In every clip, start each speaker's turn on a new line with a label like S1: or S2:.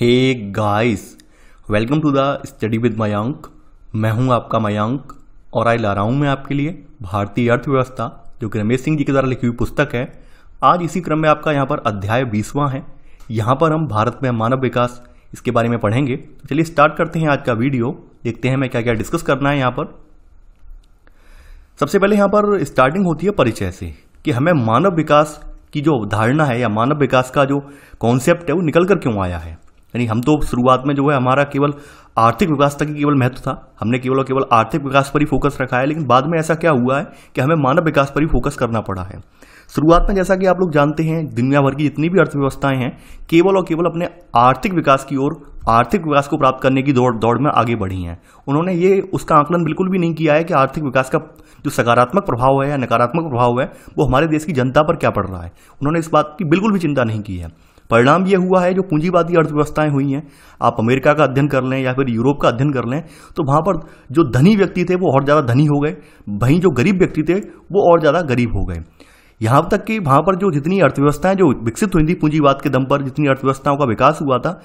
S1: hey guys welcome to the study with Mayank मैं हूं आपका मयांक और आई ला रहा हूं मैं आपके लिए भारतीय अर्थव्यवस्था जो कि रमेश सिंह जी के द्वारा लिखी हुई पुस्तक है आज इसी क्रम में आपका यहां पर अध्याय बीसवां है यहां पर हम भारत में मानव विकास इसके बारे में पढ़ेंगे तो चलिए स्टार्ट करते हैं आज का वीडियो देखते हैं मैं क्या क्या डिस्कस करना है यहाँ पर सबसे पहले यहाँ पर स्टार्टिंग होती है परिचय से कि हमें मानव विकास की जो अवधारणा है या मानव विकास का जो कॉन्सेप्ट है वो निकल कर क्यों आया है यानी हम तो शुरुआत में जो है हमारा केवल आर्थिक विकास तक ही केवल महत्व था हमने केवल और केवल आर्थिक विकास पर ही फोकस रखा है लेकिन बाद में ऐसा क्या हुआ है कि हमें मानव विकास पर ही फोकस करना पड़ा है शुरुआत में जैसा कि आप लोग जानते हैं दुनिया भर की जितनी भी अर्थव्यवस्थाएं हैं केवल और केवल अपने आर्थिक विकास की ओर आर्थिक विकास को प्राप्त करने की दौड़ दौड़ में आगे बढ़ी हैं उन्होंने ये उसका आंकलन बिल्कुल भी नहीं किया है कि आर्थिक विकास का जो सकारात्मक प्रभाव है या नकारात्मक प्रभाव है वो हमारे देश की जनता पर क्या पड़ रहा है उन्होंने इस बात की बिल्कुल भी चिंता नहीं की है परिणाम यह हुआ है जो पूंजीवादी अर्थव्यवस्थाएं हुई हैं आप अमेरिका का अध्ययन कर लें या फिर यूरोप का अध्ययन कर लें तो वहाँ पर जो धनी व्यक्ति थे वो और ज़्यादा धनी हो गए वहीं जो गरीब व्यक्ति थे वो और ज़्यादा गरीब हो गए यहाँ तक कि वहाँ पर जो जितनी अर्थव्यवस्थाएं जो विकसित हुई थी पूंजीवाद के दम पर जितनी अर्थव्यवस्थाओं का विकास हुआ था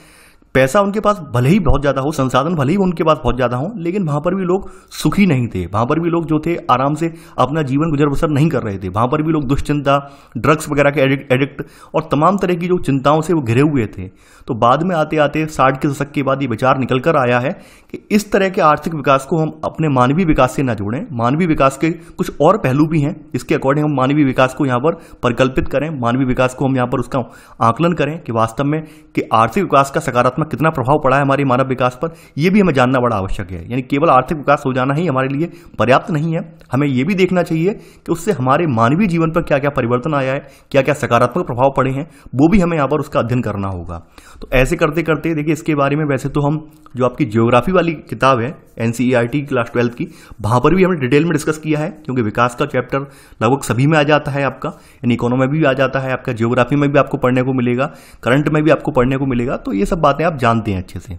S1: पैसा उनके पास भले ही बहुत ज़्यादा हो संसाधन भले ही उनके पास बहुत ज़्यादा हो लेकिन वहाँ पर भी लोग सुखी नहीं थे वहाँ पर भी लोग जो थे आराम से अपना जीवन गुजर बसर नहीं कर रहे थे वहाँ पर भी लोग दुश्चिंता ड्रग्स वगैरह के एडिक्ट एडिक्ट और तमाम तरह की जो चिंताओं से वो घिरे हुए थे तो बाद में आते आते साठ के दशक के बाद ये विचार निकल कर आया है कि इस तरह के आर्थिक विकास को हम अपने मानवीय विकास से ना जोड़ें मानवीय विकास के कुछ और पहलू भी हैं इसके अकॉर्डिंग हम मानवीय विकास को यहाँ पर परिकल्पित करें मानवीय विकास को हम यहाँ पर उसका आकलन करें कि वास्तव में कि आर्थिक विकास का सकारात्मक में कितना प्रभाव पड़ा है हमारे मानव विकास पर यह भी हमें जानना बड़ा आवश्यक है यानी केवल आर्थिक विकास हो जाना ही हमारे लिए पर्याप्त नहीं है हमें यह भी देखना चाहिए कि उससे हमारे मानवीय जीवन पर क्या क्या परिवर्तन आया है क्या क्या सकारात्मक प्रभाव पड़े हैं वो भी हमें यहाँ पर उसका अध्ययन करना होगा तो ऐसे करते करते देखिए इसके बारे में वैसे तो हम जो आपकी जियोग्राफी वाली किताब है एन क्लास ट्वेल्थ की वहाँ पर भी हमने डिटेल में डिस्कस किया है क्योंकि विकास का चैप्टर लगभग सभी में आ जाता है आपका यानी इकोनॉमी में भी आ जाता है आपका जियोग्राफी में भी आपको पढ़ने को मिलेगा करंट में भी आपको पढ़ने को मिलेगा तो ये सब बातें आप आप जानते हैं अच्छे से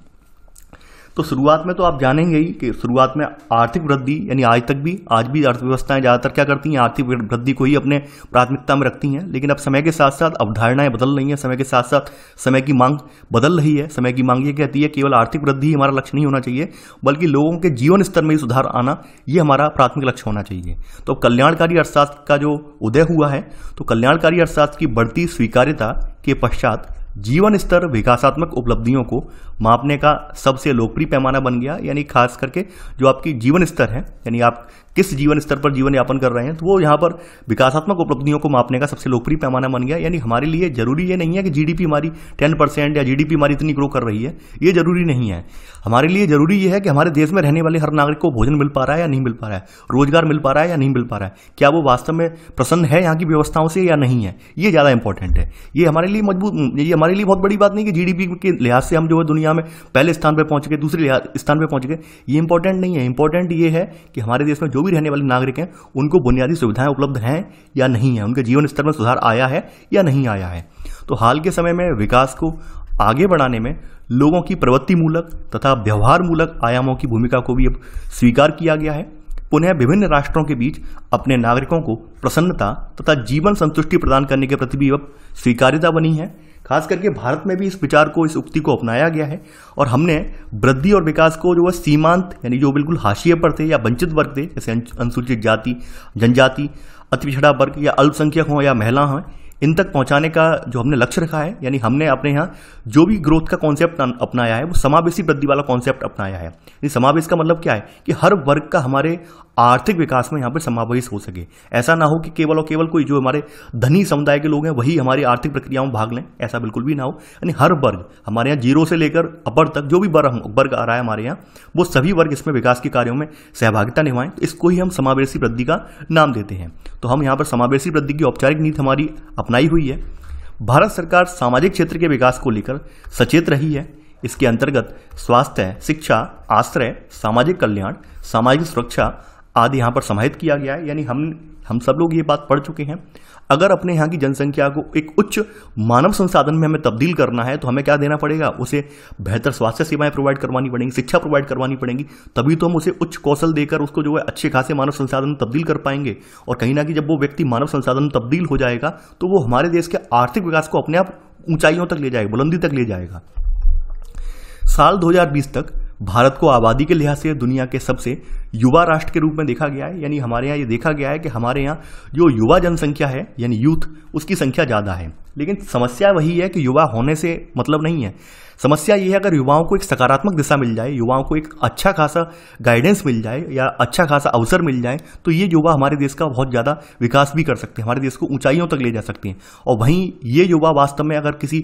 S1: तो शुरुआत में तो आप जानेंगे ही कि शुरुआत में आर्थिक वृद्धि यानी आज तक भी आज भी अर्थव्यवस्थाएं ज़्यादातर क्या करती हैं आर्थिक वृद्धि को ही अपने प्राथमिकता में रखती हैं लेकिन अब समय के साथ साथ अवधारणाएं बदल रही हैं समय के साथ साथ समय की मांग बदल रही है समय की मांग ये कहती है केवल आर्थिक वृद्धि ही हमारा लक्ष्य नहीं होना चाहिए बल्कि लोगों के जीवन स्तर में सुधार आना ये हमारा प्राथमिक लक्ष्य होना चाहिए तो कल्याणकारी अर्थशास्त्र का जो उदय हुआ है तो कल्याणकारी अर्थशास्त्र की बढ़ती स्वीकार्यता के पश्चात जीवन स्तर विकासात्मक उपलब्धियों को मापने का सबसे लोकप्रिय पैमाना बन गया यानी खास करके जो आपकी जीवन स्तर है यानी आप किस जीवन स्तर पर जीवन यापन कर रहे हैं तो वो यहाँ पर विकासात्मक उपलब्धियों को मापने का सबसे लोकप्रिय पैमाना बन गया यानी हमारे लिए जरूरी ये नहीं है कि जीडीपी हमारी टेन परसेंट या जीडीपी हमारी इतनी ग्रो कर रही है ये जरूरी नहीं है हमारे लिए जरूरी ये है कि हमारे देश में रहने वाले हर नागरिक को भोजन मिल पा रहा है या नहीं मिल पा रहा है रोजगार मिल पा रहा है या नहीं मिल पा रहा है क्या वो वास्तव में प्रसन्न है यहाँ की व्यवस्थाओं से या नहीं है ये ज़्यादा इंपॉर्टेंट है ये हमारे लिए मजबूत ये हमारे लिए बहुत बड़ी बात नहीं कि जीडीपी के लिहाज से हम जो है दुनिया में पहले स्थान पर पहुंच गए दूसरे स्थान पर पहुंच गए ये इंपॉर्टेंट नहीं है इंपॉर्टेंट ये है कि हमारे देश में जो भी रहने वाले नागरिक हैं उनको बुनियादी सुविधाएं उपलब्ध हैं या नहीं है उनके जीवन स्तर में सुधार आया है या नहीं आया है तो हाल के समय में विकास को आगे बढ़ाने में लोगों की प्रवृत्ति मूलक तथा व्यवहार मूलक आयामों की भूमिका को भी अब स्वीकार किया गया है पुनः विभिन्न राष्ट्रों के बीच अपने नागरिकों को प्रसन्नता तथा जीवन संतुष्टि प्रदान करने के प्रति भी अब स्वीकार्यता बनी है खास करके भारत में भी इस विचार को इस उक्ति को अपनाया गया है और हमने वृद्धि और विकास को जो है सीमांत यानी जो बिल्कुल हाशिए पर थे या वंचित वर्ग थे जैसे अनुसूचित जाति जनजाति अति पिछड़ा वर्ग या अल्पसंख्यक हों या महिला हों इन तक पहुंचाने का जो हमने लक्ष्य रखा है यानी हमने अपने यहाँ जो भी ग्रोथ का कॉन्सेप्ट अपनाया है वो समावेशी वृद्धि वाला कॉन्सेप्ट अपनाया है समावेश का मतलब क्या है कि हर वर्ग का हमारे आर्थिक विकास में यहाँ पर समावेश हो सके ऐसा ना हो कि केवल और केवल कोई जो हमारे धनी समुदाय के लोग हैं वही हमारी आर्थिक प्रक्रियाओं में भाग लें ऐसा बिल्कुल भी ना हो यानी हर वर्ग हमारे यहाँ जीरो से लेकर अपर तक जो भी वर्ग वर्ग आ रहा है हमारे यहाँ वो सभी वर्ग इसमें विकास के कार्यों में सहभागिता निभाएं तो इसको ही हम समावेशी वृद्धि का नाम देते हैं तो हम यहाँ पर समावेशी वृद्धि की औपचारिक नीति हमारी अपनाई हुई है भारत सरकार सामाजिक क्षेत्र के विकास को लेकर सचेत रही है इसके अंतर्गत स्वास्थ्य शिक्षा आश्रय सामाजिक कल्याण सामाजिक सुरक्षा आदि यहाँ पर समाहित किया गया है यानी हम हम सब लोग ये बात पढ़ चुके हैं अगर अपने यहाँ की जनसंख्या को एक उच्च मानव संसाधन में हमें तब्दील करना है तो हमें क्या देना पड़ेगा उसे बेहतर स्वास्थ्य सेवाएं प्रोवाइड करवानी पड़ेंगी शिक्षा प्रोवाइड करवानी पड़ेंगी तभी तो हम उसे उच्च कौशल देकर उसको जो है अच्छे खासे मानव संसाधन तब्दील कर पाएंगे और कहीं ना कहीं जब वो व्यक्ति मानव संसाधन तब्दील हो जाएगा तो वो हमारे देश के आर्थिक विकास को अपने आप ऊंचाइयों तक ले जाएगा बुलंदी तक ले जाएगा साल दो तक भारत को आबादी के लिहाज से दुनिया के सबसे युवा राष्ट्र के रूप में देखा गया है यानी हमारे यहाँ ये देखा गया है कि हमारे यहाँ जो युवा जनसंख्या है यानी यूथ उसकी संख्या ज़्यादा है लेकिन समस्या वही है कि युवा होने से मतलब नहीं है समस्या ये है अगर युवाओं को एक सकारात्मक दिशा मिल जाए युवाओं को एक अच्छा खासा गाइडेंस मिल जाए या अच्छा खासा अवसर मिल जाए तो ये युवा हमारे देश का बहुत ज़्यादा विकास भी कर सकते हैं हमारे देश को ऊंचाइयों तक ले जा सकते हैं और वहीं ये युवा वास्तव में अगर किसी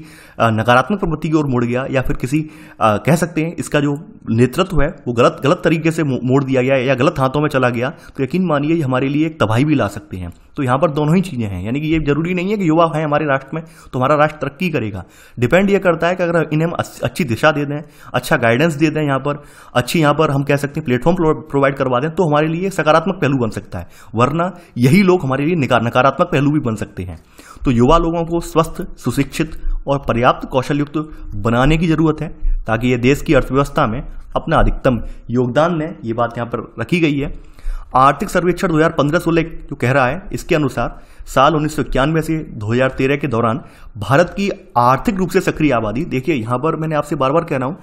S1: नकारात्मक प्रवृत्ति की ओर मुड़ गया या फिर किसी कह सकते हैं इसका जो नेतृत्व है वो गलत गलत तरीके से मोड़ दिया गया है या गलत हाथों में चला गया तो यकीन मानिए हमारे लिए एक तबाही भी ला सकते हैं तो यहाँ पर दोनों ही चीज़ें हैं यानी कि ये जरूरी नहीं है कि युवा हैं हमारे राष्ट्र में तो हमारा राष्ट्र तरक्की करेगा डिपेंड ये करता है कि अगर इन्हें हम अच्छी दिशा दे दें अच्छा गाइडेंस दे दें यहाँ पर अच्छी यहाँ पर हम कह सकते हैं प्लेटफॉर्म प्रोवाइड करवा दें तो हमारे लिए सकारात्मक पहलू बन सकता है वरना यही लोग हमारे लिए नकारात्मक पहलू भी बन सकते हैं तो युवा लोगों को स्वस्थ सुशिक्षित और पर्याप्त कौशल युक्त बनाने की जरूरत है ताकि ये देश की अर्थव्यवस्था में अपना अधिकतम योगदान दें ये बात यहाँ पर रखी गई है आर्थिक सर्वेक्षण 2015-16 जो कह रहा है इसके अनुसार साल उन्नीस से 2013 के दौरान भारत की आर्थिक रूप से सक्रिय आबादी देखिए यहाँ पर मैंने आपसे बार बार कह रहा हूँ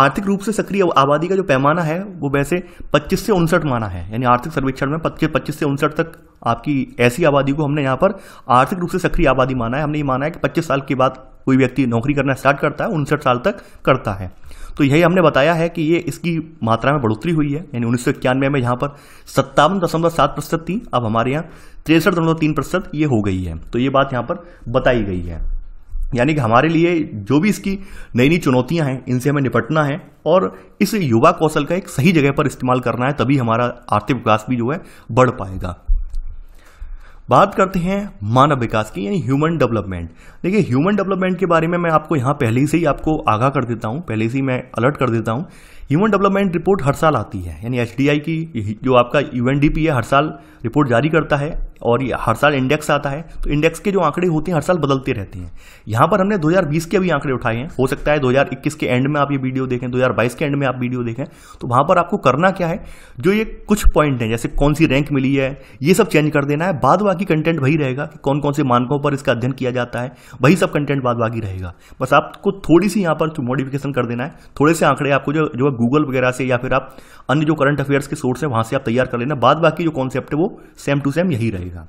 S1: आर्थिक रूप से सक्रिय आबादी का जो पैमाना है वो वैसे 25 से उनसठ माना है यानी आर्थिक सर्वेक्षण में 25 पच्चीस से उनसठ तक आपकी ऐसी आबादी को हमने यहाँ पर आर्थिक रूप से सक्रिय आबादी माना है हमने ये माना है कि 25 साल के बाद कोई व्यक्ति नौकरी करना स्टार्ट करता है उनसठ साल तक करता है तो यही हमने बताया है कि ये इसकी मात्रा में बढ़ोतरी हुई है यानी उन्नीस सौ इक्यानवे में यहाँ पर सत्तावन दशमलव सात प्रतिशत थी अब हमारे यहाँ तिरसठ दशमलव तीन प्रतिशत ये हो गई है तो ये बात यहाँ पर बताई गई है यानी कि हमारे लिए जो भी इसकी नई नई चुनौतियां हैं इनसे हमें निपटना है और इस युवा कौशल का एक सही जगह पर इस्तेमाल करना है तभी हमारा आर्थिक विकास भी जो है बढ़ पाएगा बात करते हैं मानव विकास की यानी ह्यूमन डेवलपमेंट देखिए ह्यूमन डेवलपमेंट के बारे में मैं आपको यहाँ पहले से ही आपको आगाह कर देता हूँ पहले से ही मैं अलर्ट कर देता हूँ ह्यूमन डेवलपमेंट रिपोर्ट हर साल आती है यानी एच की जो आपका यू है हर साल रिपोर्ट जारी करता है और ये हर साल इंडेक्स आता है तो इंडेक्स के जो आंकड़े होते हैं हर साल बदलते रहते हैं यहाँ पर हमने 2020 के भी आंकड़े उठाए हैं हो सकता है 2021 के एंड में आप ये वीडियो देखें 2022 के एंड में आप वीडियो देखें तो वहाँ पर आपको करना क्या है जो ये कुछ पॉइंट हैं जैसे कौन सी रैंक मिली है ये सब चेंज कर देना है बाद बाकी कंटेंट वही रहेगा कि कौन कौन से मानकों पर इसका अध्ययन किया जाता है वही सब कंटेंट बाद बाकी रहेगा बस आपको थोड़ी सी यहाँ पर मॉडिफिकेशन तो कर देना है थोड़े से आंकड़े आपको जो जो गूगल वगैरह से या फिर आप अन्य जो करंट अफेयर्स के सोर्स है वहाँ से आप तैयार कर लेना बाद बाकी जो कॉन्सेप्ट है वो सेम टू सेम यही रहेगा मिलेगा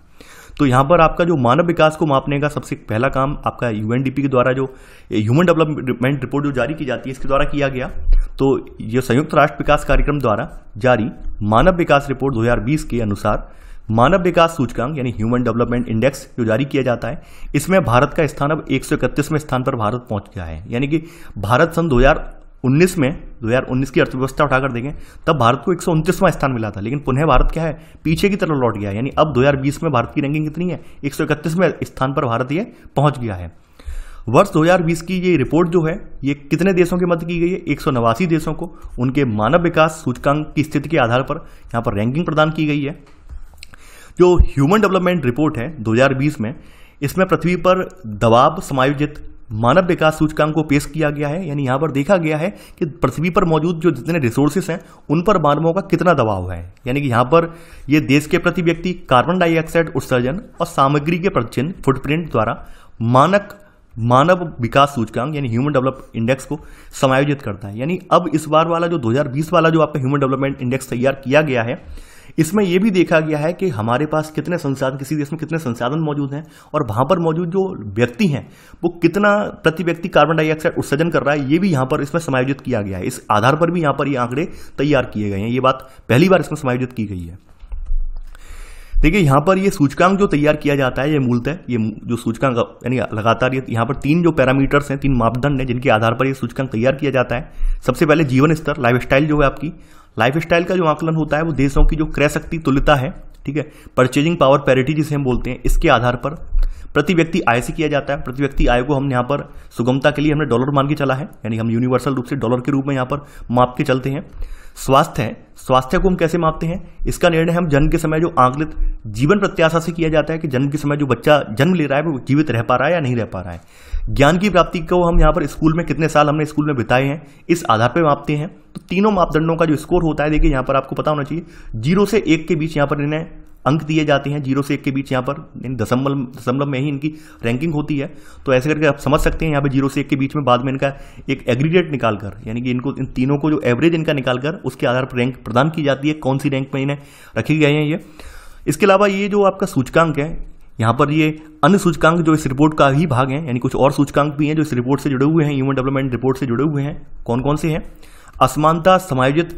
S1: तो यहाँ पर आपका जो मानव विकास को मापने का सबसे पहला काम आपका यू के द्वारा जो ह्यूमन डेवलपमेंट रिपोर्ट जो जारी की जाती है इसके द्वारा किया गया तो ये संयुक्त राष्ट्र विकास कार्यक्रम द्वारा जारी मानव विकास रिपोर्ट 2020 के अनुसार मानव विकास सूचकांक यानी ह्यूमन डेवलपमेंट इंडेक्स जो जारी किया जाता है इसमें भारत का स्थान अब एक स्थान पर भारत पहुंच गया है यानी कि भारत सन 2019 में 2019 की अर्थव्यवस्था उठाकर देखें तब भारत को एक स्थान मिला था लेकिन पुनः भारत क्या है पीछे की तरफ लौट गया यानी अब 2020 में भारत की रैंकिंग कितनी है एक में स्थान पर भारत ये पहुंच गया है वर्ष 2020 की ये रिपोर्ट जो है ये कितने देशों के मध्य की गई है एक देशों को उनके मानव विकास सूचकांक की स्थिति के आधार पर यहाँ पर रैंकिंग प्रदान की गई है जो ह्यूमन डेवलपमेंट रिपोर्ट है 2020 में इसमें पृथ्वी पर दबाव समायोजित मानव विकास सूचकांक को पेश किया गया है यानी यहाँ पर देखा गया है कि पृथ्वी पर मौजूद जो जितने रिसोर्सेस हैं उन पर मानवों का कितना दबाव है यानी कि यहाँ पर ये देश के प्रति व्यक्ति कार्बन डाइऑक्साइड उत्सर्जन और सामग्री के प्रचिन फुटप्रिंट द्वारा मानक मानव विकास सूचकांक यानी ह्यूमन डेवलप इंडेक्स को समायोजित करता है यानी अब इस बार वाला जो 2020 वाला जो आपका ह्यूमन डेवलपमेंट इंडेक्स तैयार किया गया है इसमें यह भी देखा गया है कि हमारे पास कितने संसाधन किसी देश में कितने संसाधन मौजूद हैं और वहां पर मौजूद जो व्यक्ति हैं वो कितना प्रति व्यक्ति कार्बन डाइऑक्साइड उत्सर्जन कर रहा है ये भी यहां पर इसमें समायोजित किया गया है इस आधार पर भी यहाँ पर ये आंकड़े तैयार किए गए हैं ये बात पहली बार इसमें समायोजित की गई है देखिए यहां पर ये सूचकांक जो तैयार किया जाता है ये मूलतः ये जो सूचकांक यानी लगातार ये यहां पर तीन जो पैरामीटर्स हैं तीन मापदंड हैं जिनके आधार पर ये सूचकांक तैयार किया जाता है सबसे पहले जीवन स्तर लाइफ स्टाइल जो है आपकी स्टाइल का जो आकलन होता है वो देशों की जो क्रय शक्ति तुल्यता है ठीक है परचेजिंग पावर पैरिटी जिसे हम बोलते हैं इसके आधार पर प्रति व्यक्ति आय से किया जाता है प्रति व्यक्ति आय को हमने यहाँ पर सुगमता के लिए हमने डॉलर मान के चला है यानी हम यूनिवर्सल रूप से डॉलर के रूप में यहाँ पर माप के चलते हैं स्वास्थ्य है स्वास्थ्य को हम कैसे मापते हैं इसका निर्णय हम जन्म के समय जो आंकलित जीवन प्रत्याशा से किया जाता है कि जन्म के समय जो बच्चा जन्म ले रहा है वो जीवित रह पा रहा है या नहीं रह पा रहा है ज्ञान की प्राप्ति को हम यहाँ पर स्कूल में कितने साल हमने स्कूल में बिताए हैं इस आधार पर मापते हैं तो तीनों मापदंडों का जो स्कोर होता है देखिए यहाँ पर आपको पता होना चाहिए जीरो से एक के बीच यहाँ पर इन्हें अंक दिए जाते हैं जीरो से एक के बीच यहाँ पर दशमल दशमलव में ही इनकी रैंकिंग होती है तो ऐसे करके आप समझ सकते हैं यहाँ पर जीरो से एक के बीच में बाद में इनका एक एग्रीगेट निकाल कर यानी कि इनको इन तीनों को जो एवरेज इनका निकाल कर उसके आधार पर रैंक प्रदान की जाती है कौन सी रैंक में इन्हें रखी गए हैं ये इसके अलावा ये जो आपका सूचकांक है यहाँ पर ये अन्य सूचकांक जो इस रिपोर्ट का ही भाग है यानी कुछ और सूचकांक भी हैं जो इस रिपोर्ट से जुड़े हुए हैं ह्यूमन डेवलपमेंट रिपोर्ट से जुड़े हुए हैं कौन कौन से हैं असमानता समायोजित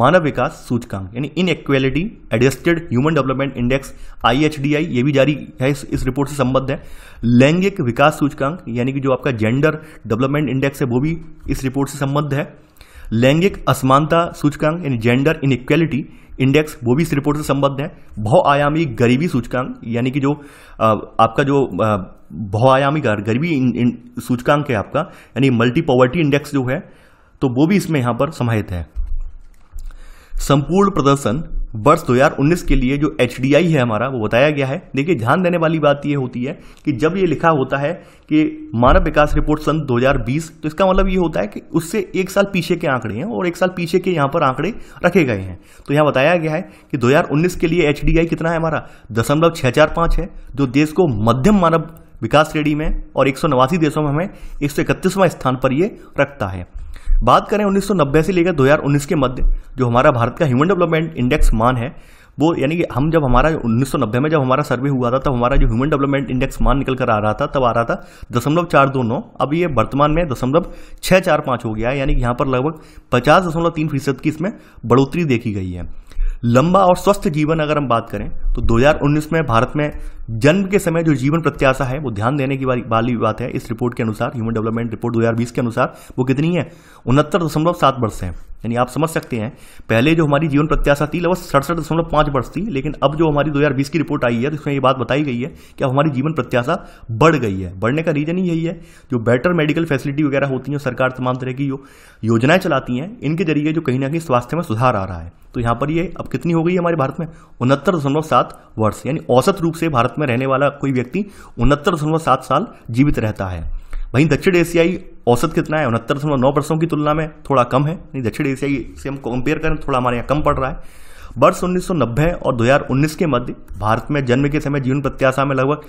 S1: मानव विकास सूचकांक यानी inequality adjusted human development index I H D I ये भी जारी है इस, इस रिपोर्ट से संबद्ध है लैंगिक विकास सूचकांक यानी कि जो आपका जेंडर डेवलपमेंट इंडेक्स है वो भी इस रिपोर्ट से संबद्ध है लैंगिक असमानता सूचकांक यानी जेंडर इन इंडेक्स वो भी इस रिपोर्ट से संबद्ध है बहुआयामी गरीबी सूचकांक यानी कि जो आपका जो बहुआयामी गरीबी सूचकांक है आपका यानी मल्टी पॉवर्टी इंडेक्स जो है तो वो भी इसमें यहाँ पर समाहित है संपूर्ण प्रदर्शन वर्ष 2019 के लिए जो एच है हमारा वो बताया गया है देखिए ध्यान देने वाली बात ये होती है कि जब ये लिखा होता है कि मानव विकास रिपोर्ट सन 2020 तो इसका मतलब ये होता है कि उससे एक साल पीछे के आंकड़े हैं और एक साल पीछे के यहाँ पर आंकड़े रखे गए हैं तो यहाँ बताया गया है कि 2019 के लिए एच कितना है हमारा दशमलव छः चार पाँच है जो देश को मध्यम मानव विकास श्रेणी में और एक देशों में हमें एक स्थान पर ये रखता है बात करें नब्बे से लेकर 2019 के मध्य जो हमारा भारत का ह्यूमन डेवलपमेंट इंडेक्स मान है वो यानी कि हम जब हमारा नब्बे में जब हमारा सर्वे हुआ था तब हमारा जो ह्यूमन डेवलपमेंट इंडेक्स मान निकल कर आ रहा था तब आ रहा था दशमलव चार दो नौ अब ये वर्तमान में दशमलव छः चार पाँच हो गया है यानी कि यहाँ पर लगभग पचास दशमलव तीन फीसद की इसमें बढ़ोतरी देखी गई है लंबा और स्वस्थ जीवन अगर हम बात करें तो 2019 में भारत में जन्म के समय जो जीवन प्रत्याशा है वो ध्यान देने की वाली बात है इस रिपोर्ट के अनुसार ह्यूमन डेवलपमेंट रिपोर्ट 2020 के अनुसार वो कितनी है उनहत्तर दशमलव सात वर्ष है यानी आप समझ सकते हैं पहले जो हमारी जीवन प्रत्याशा थी लगभग सड़सठ दशमलव पाँच वर्ष थी लेकिन अब जो हमारी 2020 की रिपोर्ट आई है तो इसमें ये बात बताई गई है कि अब हमारी जीवन प्रत्याशा बढ़ गई है बढ़ने का रीजन ही यही है जो बेटर मेडिकल फैसिलिटी वगैरह होती हैं सरकार तमाम तरह की जो योजनाएं चलाती हैं इनके जरिए जो कहीं ना कहीं स्वास्थ्य में सुधार आ रहा है तो यहाँ पर ये अब कितनी हो गई है हमारे भारत में उनहत्तर दशमलव सात वर्ष यानी औसत रूप से भारत में रहने वाला कोई व्यक्ति उनहत्तर दशमलव सात साल जीवित रहता है वहीं दक्षिण एशियाई औसत कितना है उनहत्तर दशमलव नौ वर्षों की तुलना में थोड़ा कम है यानी दक्षिण एशिया से हम कंपेयर करें तो थोड़ा हमारे यहाँ कम पड़ रहा है वर्ष नब्बे और 2019 के मध्य भारत में जन्म के समय जीवन प्रत्याशा में लगभग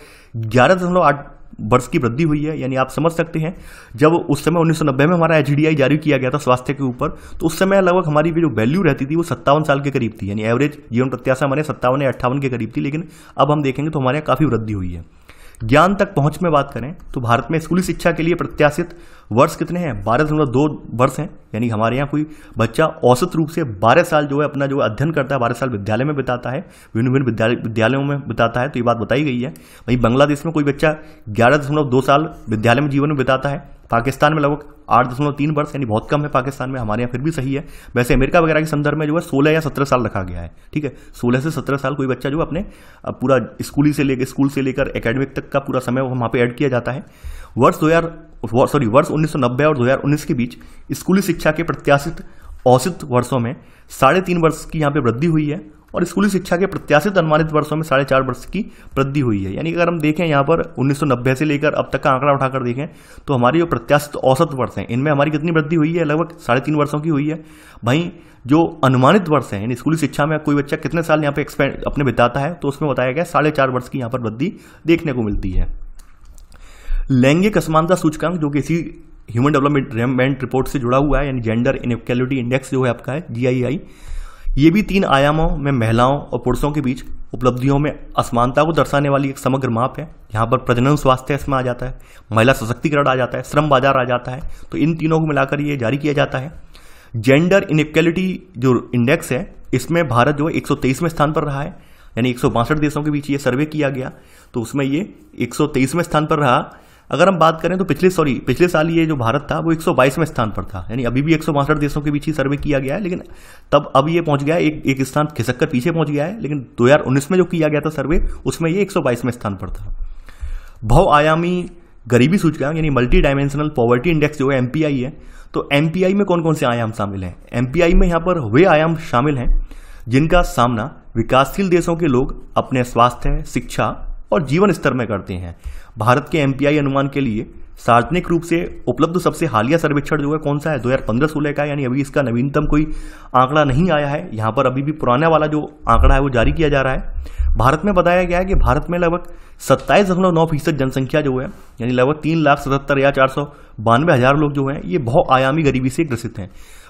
S1: ग्यारह दशमलव आठ वर्ष की वृद्धि हुई है यानी आप समझ सकते हैं जब उस समय नब्बे में हमारा एच जारी किया गया था स्वास्थ्य के ऊपर तो उस समय लगभग हमारी जो वैल्यू रहती थी वो सत्तावन साल के करीब थी यानी एवरेज जीवन प्रत्याशा हमारे सत्तावन या अट्ठावन के करीब थी लेकिन अब हम देखेंगे तो हमारे यहाँ काफ़ी वृद्धि हुई है ज्ञान तक पहुंच में बात करें तो भारत में स्कूली शिक्षा के लिए प्रत्याशित वर्ष कितने हैं बारह दशमलव दो वर्ष हैं यानी हमारे यहाँ कोई बच्चा औसत रूप से बारह साल जो है अपना जो अध्ययन करता है बारह साल विद्यालय में बिताता है विभिन्न विभिन्न विद्यालय विद्यालयों में बिताता है तो ये बात बताई गई है वहीं बांग्लादेश में कोई बच्चा ग्यारह दशमलव दो साल विद्यालय में जीवन में बिताता है पाकिस्तान में लगभग आठ दशमलव तीन वर्ष यानी बहुत कम है पाकिस्तान में हमारे यहाँ फिर भी सही है वैसे अमेरिका वगैरह के संदर्भ में जो है सोलह या सत्रह साल रखा गया है ठीक है सोलह से सत्रह साल कोई बच्चा जो अपने पूरा स्कूली से लेकर स्कूल से लेकर एकेडमिक तक का पूरा समय वहाँ पर ऐड किया जाता है वर्ष दो सॉरी वर्ष उन्नीस और दो के बीच स्कूली शिक्षा के प्रत्याशित औसत वर्षों में साढ़े तीन वर्ष की यहाँ पे वृद्धि हुई है और स्कूली शिक्षा के प्रत्याशित अनुमानित वर्षों में साढ़े चार वर्ष की वृद्धि हुई है यानी कि अगर हम देखें यहाँ पर 1990 से लेकर अब तक का आंकड़ा उठाकर देखें तो हमारी जो प्रत्याशित औसत वर्ष हैं इनमें हमारी कितनी वृद्धि हुई है लगभग साढ़े तीन वर्षों की हुई है भाई जो अनुमानित वर्ष है यानी स्कूली शिक्षा में कोई बच्चा कितने साल यहाँ पे एक्सपेंड अपने बिताता है तो उसमें बताया गया साढ़े चार वर्ष की यहाँ पर वृद्धि देखने को मिलती है लैंगिक असमानता सूचकांक जो कि इसी ह्यूमन डेवलपमेंट रिपोर्ट से जुड़ा हुआ है यानी जेंडर इनक्वेलिटी इंडेक्स जो है आपका है जी ये भी तीन आयामों में महिलाओं और पुरुषों के बीच उपलब्धियों में असमानता को दर्शाने वाली एक समग्र माप है यहाँ पर प्रजनन स्वास्थ्य इसमें आ जाता है महिला सशक्तिकरण आ जाता है श्रम बाजार आ जाता है तो इन तीनों को मिलाकर ये जारी किया जाता है जेंडर इनक्वेलिटी जो इंडेक्स है इसमें भारत जो है एक स्थान पर रहा है यानी एक देशों के बीच ये सर्वे किया गया तो उसमें ये एक स्थान पर रहा अगर हम बात करें तो पिछले सॉरी पिछले साल ये जो भारत था वो एक में स्थान पर था यानी अभी भी एक देशों के बीच ही सर्वे किया गया है लेकिन तब अब ये पहुंच गया है एक एक स्थान खिसक कर पीछे पहुंच गया है लेकिन 2019 में जो किया गया था सर्वे उसमें ये एक में स्थान पर था बहुआयामी गरीबी सूचकांक यानी मल्टी डायमेंशनल पॉवर्टी इंडेक्स जो है एम है तो एम में कौन कौन से आयाम शामिल हैं एम में यहाँ पर वे आयाम शामिल हैं जिनका सामना विकासशील देशों के लोग अपने स्वास्थ्य शिक्षा और जीवन स्तर में करते हैं भारत के एम अनुमान के लिए सार्वजनिक रूप से उपलब्ध सबसे हालिया सर्वेक्षण जो है कौन सा है 2015 सोलह का यानी अभी इसका नवीनतम कोई आंकड़ा नहीं आया है यहाँ पर अभी भी पुराने वाला जो आंकड़ा है वो जारी किया जा रहा है भारत में बताया गया है कि भारत में लगभग सत्ताईस दशमलव नौ फीसद जनसंख्या जो है यानी लगभग तीन लाख सतहत्तर या चार सौ बानवे हज़ार लोग जो हैं ये बहुआयामी गरीबी से ग्रसित हैं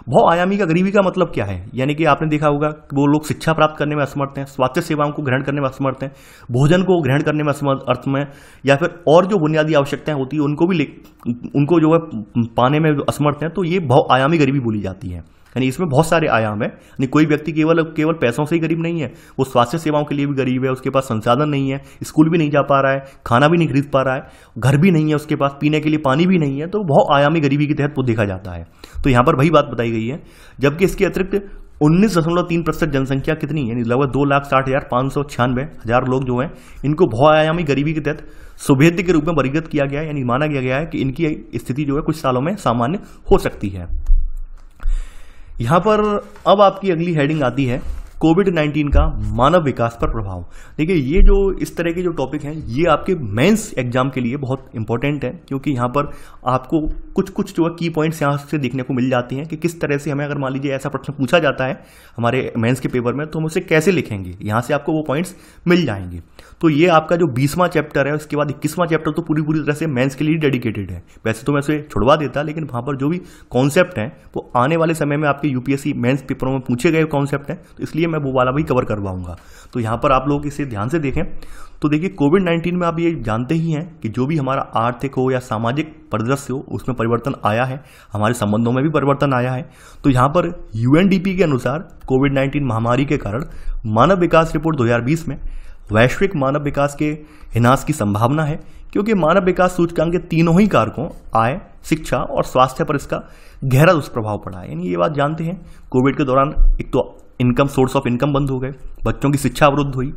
S1: बहुआयामी का गरीबी का मतलब क्या है यानी कि आपने देखा होगा कि वो लोग शिक्षा प्राप्त करने में असमर्थ हैं स्वास्थ्य सेवाओं को ग्रहण करने में असमर्थ हैं भोजन को ग्रहण करने में असमर्थ अर्थ में या फिर और जो बुनियादी आवश्यकताएं होती है उनको भी उनको जो है पाने में असमर्थ हैं तो ये बहुआयामी गरीबी बोली जाती है यानी इसमें बहुत सारे आयाम है यानी कोई व्यक्ति केवल केवल पैसों से ही गरीब नहीं है वो स्वास्थ्य सेवाओं के लिए भी गरीब है उसके पास संसाधन नहीं है स्कूल भी नहीं जा पा रहा है खाना भी नहीं खरीद पा रहा है घर भी नहीं है उसके पास पीने के लिए पानी भी नहीं है तो बहुत आयामी गरीबी के तहत वो देखा जाता है तो यहाँ पर वही बात बताई गई है जबकि इसके अतिरिक्त उन्नीस दशमलव तीन प्रतिशत जनसंख्या कितनी यानी लगभग दो लाख साठ हज़ार पाँच सौ छियानवे हज़ार लोग जो हैं इनको बहुआयामी गरीबी के तहत सुभेद्य के रूप में वर्गीकृत किया गया है यानी माना गया है कि इनकी स्थिति जो है कुछ सालों में सामान्य हो सकती है यहाँ पर अब आपकी अगली हेडिंग आती है कोविड 19 का मानव विकास पर प्रभाव देखिए ये जो इस तरह के जो टॉपिक हैं ये आपके मेंस एग्जाम के लिए बहुत इंपॉर्टेंट है क्योंकि यहाँ पर आपको कुछ कुछ जो है की पॉइंट्स यहाँ से देखने को मिल जाती हैं कि किस तरह से हमें अगर मान लीजिए ऐसा प्रश्न पूछा जाता है हमारे मेंस के पेपर में तो हम उसे कैसे लिखेंगे यहाँ से आपको वो पॉइंट्स मिल जाएंगे तो ये आपका जो बीसवां चैप्टर है उसके बाद इक्कीसवां चैप्टर तो पूरी पूरी तरह से मेंस के लिए डेडिकेटेड है वैसे तो मैं उसे छुड़वा देता लेकिन वहाँ पर जो भी कॉन्सेप्ट है वो आने वाले समय में आपके यूपीएससी मेंस पेपरों में पूछे गए कॉन्सेप्ट हैं तो इसलिए मैं वो वाला भी कवर करवाऊंगा तो यहाँ पर आप लोग इसे ध्यान से देखें तो देखिए कोविड 19 में आप ये जानते ही हैं कि जो भी हमारा आर्थिक हो या सामाजिक परिदृश्य हो उसमें परिवर्तन आया है हमारे संबंधों में भी परिवर्तन आया है तो यहाँ पर यूएनडीपी के अनुसार कोविड 19 महामारी के कारण मानव विकास रिपोर्ट 2020 में वैश्विक मानव विकास के हिनास की संभावना है क्योंकि मानव विकास सूचकांक के तीनों ही कारकों आय शिक्षा और स्वास्थ्य पर इसका गहरा दुष्प्रभाव पड़ा है यानी ये बात जानते हैं कोविड के दौरान एक तो इनकम सोर्स ऑफ इनकम बंद हो गए बच्चों की शिक्षा अवरुद्ध हुई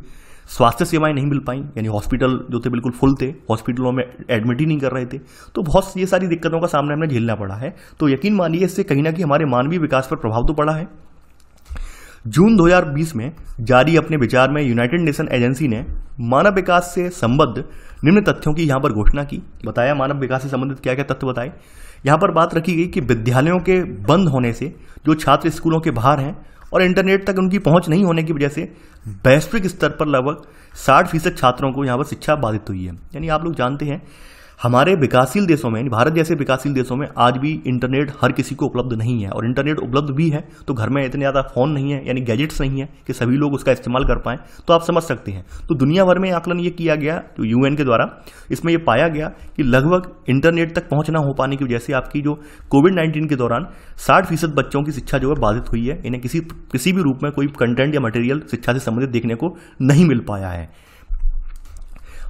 S1: स्वास्थ्य सेवाएं नहीं मिल पाई यानी हॉस्पिटल जो थे बिल्कुल फुल थे हॉस्पिटलों में एडमिट ही नहीं कर रहे थे तो बहुत ये सारी दिक्कतों का सामना हमें झेलना पड़ा है तो यकीन मानिए इससे कहीं ना कहीं हमारे मानवीय विकास पर प्रभाव तो पड़ा है जून 2020 में जारी अपने विचार में यूनाइटेड नेशन एजेंसी ने मानव विकास से संबद्ध निम्न तथ्यों की यहाँ पर घोषणा की बताया मानव विकास से संबंधित क्या क्या तथ्य बताए यहाँ पर बात रखी गई कि विद्यालयों के बंद होने से जो छात्र स्कूलों के बाहर हैं और इंटरनेट तक उनकी पहुँच नहीं होने की वजह से वैश्विक स्तर पर लगभग साठ फीसद छात्रों को यहाँ पर शिक्षा बाधित हुई है यानी आप लोग जानते हैं हमारे विकासशील देशों में भारत जैसे विकासशील देशों में आज भी इंटरनेट हर किसी को उपलब्ध नहीं है और इंटरनेट उपलब्ध भी है तो घर में इतने ज़्यादा फ़ोन नहीं है यानी गैजेट्स नहीं है कि सभी लोग उसका इस्तेमाल कर पाएँ तो आप समझ सकते हैं तो दुनिया भर में आकलन ये किया गया तो यू के द्वारा इसमें यह पाया गया कि लगभग इंटरनेट तक पहुँच ना हो पाने की वजह से आपकी जो कोविड नाइन्टीन के दौरान साठ फीसद बच्चों की शिक्षा जो है बाधित हुई है इन्हें किसी किसी भी रूप में कोई कंटेंट या मटेरियल शिक्षा से संबंधित देखने को नहीं मिल पाया है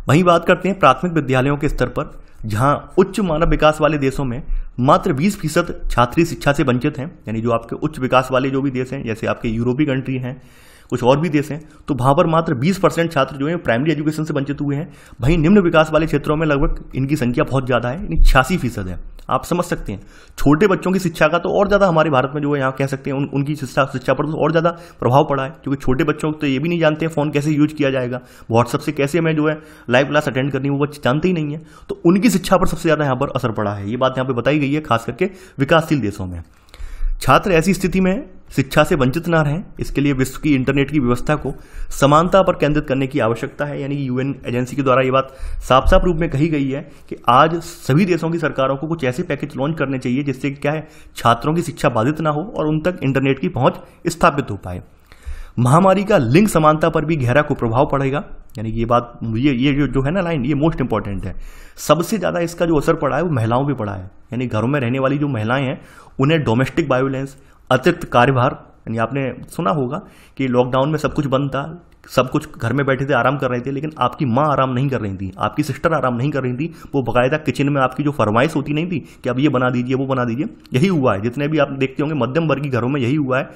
S1: वहीं बात करते हैं प्राथमिक विद्यालयों के स्तर पर जहां उच्च मानव विकास वाले देशों में मात्र 20 फीसद छात्री शिक्षा से वंचित हैं यानी जो आपके उच्च विकास वाले जो भी देश हैं जैसे आपके यूरोपीय कंट्री हैं कुछ और भी देश हैं तो वहाँ पर मात्र 20 परसेंट छात्र जो है प्राइमरी एजुकेशन से वंचित हुए हैं भाई निम्न विकास वाले क्षेत्रों में लगभग इनकी संख्या बहुत ज़्यादा है यानी छियासी फीसद है आप समझ सकते हैं छोटे बच्चों की शिक्षा का तो और ज़्यादा हमारे भारत में जो है यहाँ कह सकते हैं उन, उनकी शिक्षा शिक्षा पर तो और ज़्यादा प्रभाव पड़ा है क्योंकि छोटे बच्चों को तो ये भी नहीं जानते हैं फ़ोन कैसे यूज किया जाएगा व्हाट्सअप से कैसे हमें जो है लाइव क्लास अटेंड करनी वो बच्चे जानते ही नहीं है तो उनकी शिक्षा पर सबसे ज़्यादा यहाँ पर असर पड़ा है ये बात यहाँ पर बताई गई है खास करके विकासशील देशों में छात्र ऐसी स्थिति में शिक्षा से वंचित ना रहें इसके लिए विश्व की इंटरनेट की व्यवस्था को समानता पर केंद्रित करने की आवश्यकता है यानी कि यूएन एजेंसी के द्वारा ये बात साफ साफ रूप में कही गई है कि आज सभी देशों की सरकारों को कुछ ऐसे पैकेज लॉन्च करने चाहिए जिससे क्या है छात्रों की शिक्षा बाधित ना हो और उन तक इंटरनेट की पहुँच स्थापित हो पाए महामारी का लिंग समानता पर भी गहरा कुप्रभाव पड़ेगा यानी कि ये बात ये ये जो जो है ना लाइन ये मोस्ट इंपॉर्टेंट है सबसे ज़्यादा इसका जो असर पड़ा है वो महिलाओं पर पड़ा है यानी घरों में रहने वाली जो महिलाएं हैं उन्हें डोमेस्टिक वायोलेंस अतिरिक्त कार्यभार यानी आपने सुना होगा कि लॉकडाउन में सब कुछ बंद था सब कुछ घर में बैठे थे आराम कर रहे थे लेकिन आपकी माँ आराम नहीं कर रही थी आपकी सिस्टर आराम नहीं कर रही थी वो बकायदा किचन में आपकी जो फरमाइश होती नहीं थी कि अब ये बना दीजिए वो बना दीजिए यही हुआ है जितने भी आप देखते होंगे मध्यम वर्गीय घरों में यही हुआ है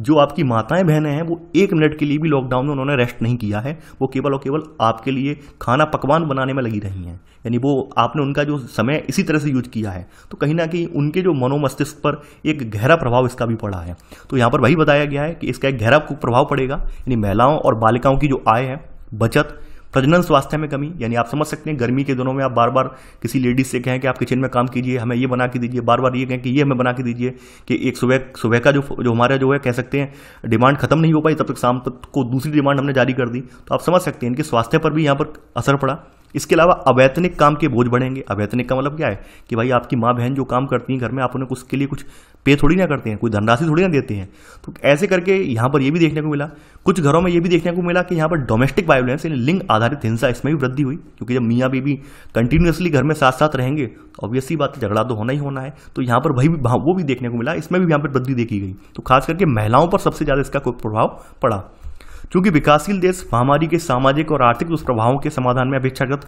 S1: जो आपकी माताएं बहनें हैं वो एक मिनट के लिए भी लॉकडाउन में उन्होंने रेस्ट नहीं किया है वो केवल और केवल आपके लिए खाना पकवान बनाने में लगी रही हैं यानी वो आपने उनका जो समय इसी तरह से यूज किया है तो कहीं ना कहीं उनके जो मनोमस्तिष्क पर एक गहरा प्रभाव इसका भी पड़ा है तो यहाँ पर वही बताया गया है कि इसका एक गहरा प्रभाव पड़ेगा यानी महिलाओं और बालिकाओं की जो आय है बचत प्रजनन स्वास्थ्य में कमी यानी आप समझ सकते हैं गर्मी के दिनों में आप बार बार किसी लेडीज से कहें कि आप किचन में काम कीजिए हमें ये बना के दीजिए बार बार ये कहें कि ये हमें बना के दीजिए कि एक सुबह सुबह का जो जो हमारा जो है कह सकते हैं डिमांड खत्म नहीं हो पाई तब तक शाम तक को दूसरी डिमांड हमने जारी कर दी तो आप समझ सकते हैं इनके स्वास्थ्य पर भी यहाँ पर असर पड़ा इसके अलावा अवैतनिक काम के बोझ बढ़ेंगे अवैतनिक का मतलब क्या है कि भाई आपकी माँ बहन जो काम करती हैं घर में आप उन्हें उसके लिए कुछ पे थोड़ी ना करते हैं कोई धनराशि थोड़ी ना देते हैं तो ऐसे करके यहाँ पर यह भी देखने को मिला कुछ घरों में ये भी देखने को मिला कि यहाँ पर डोमेस्टिक वायलेंस यानी लिंग आधारित हिंसा इसमें भी वृद्धि हुई क्योंकि जब मियाँ बीबी कंटिन्यूसली घर में साथ साथ रहेंगे तो ऑब्वियसली बात झगड़ा तो होना ही होना है तो यहाँ पर भाई वो भी देखने को मिला इसमें भी यहाँ पर वृद्धि देखी गई तो खास करके महिलाओं पर सबसे ज़्यादा इसका कोई प्रभाव पड़ा चूंकि विकासशील देश महामारी के सामाजिक और आर्थिक दुष्प्रभावों के समाधान में अपेक्षागत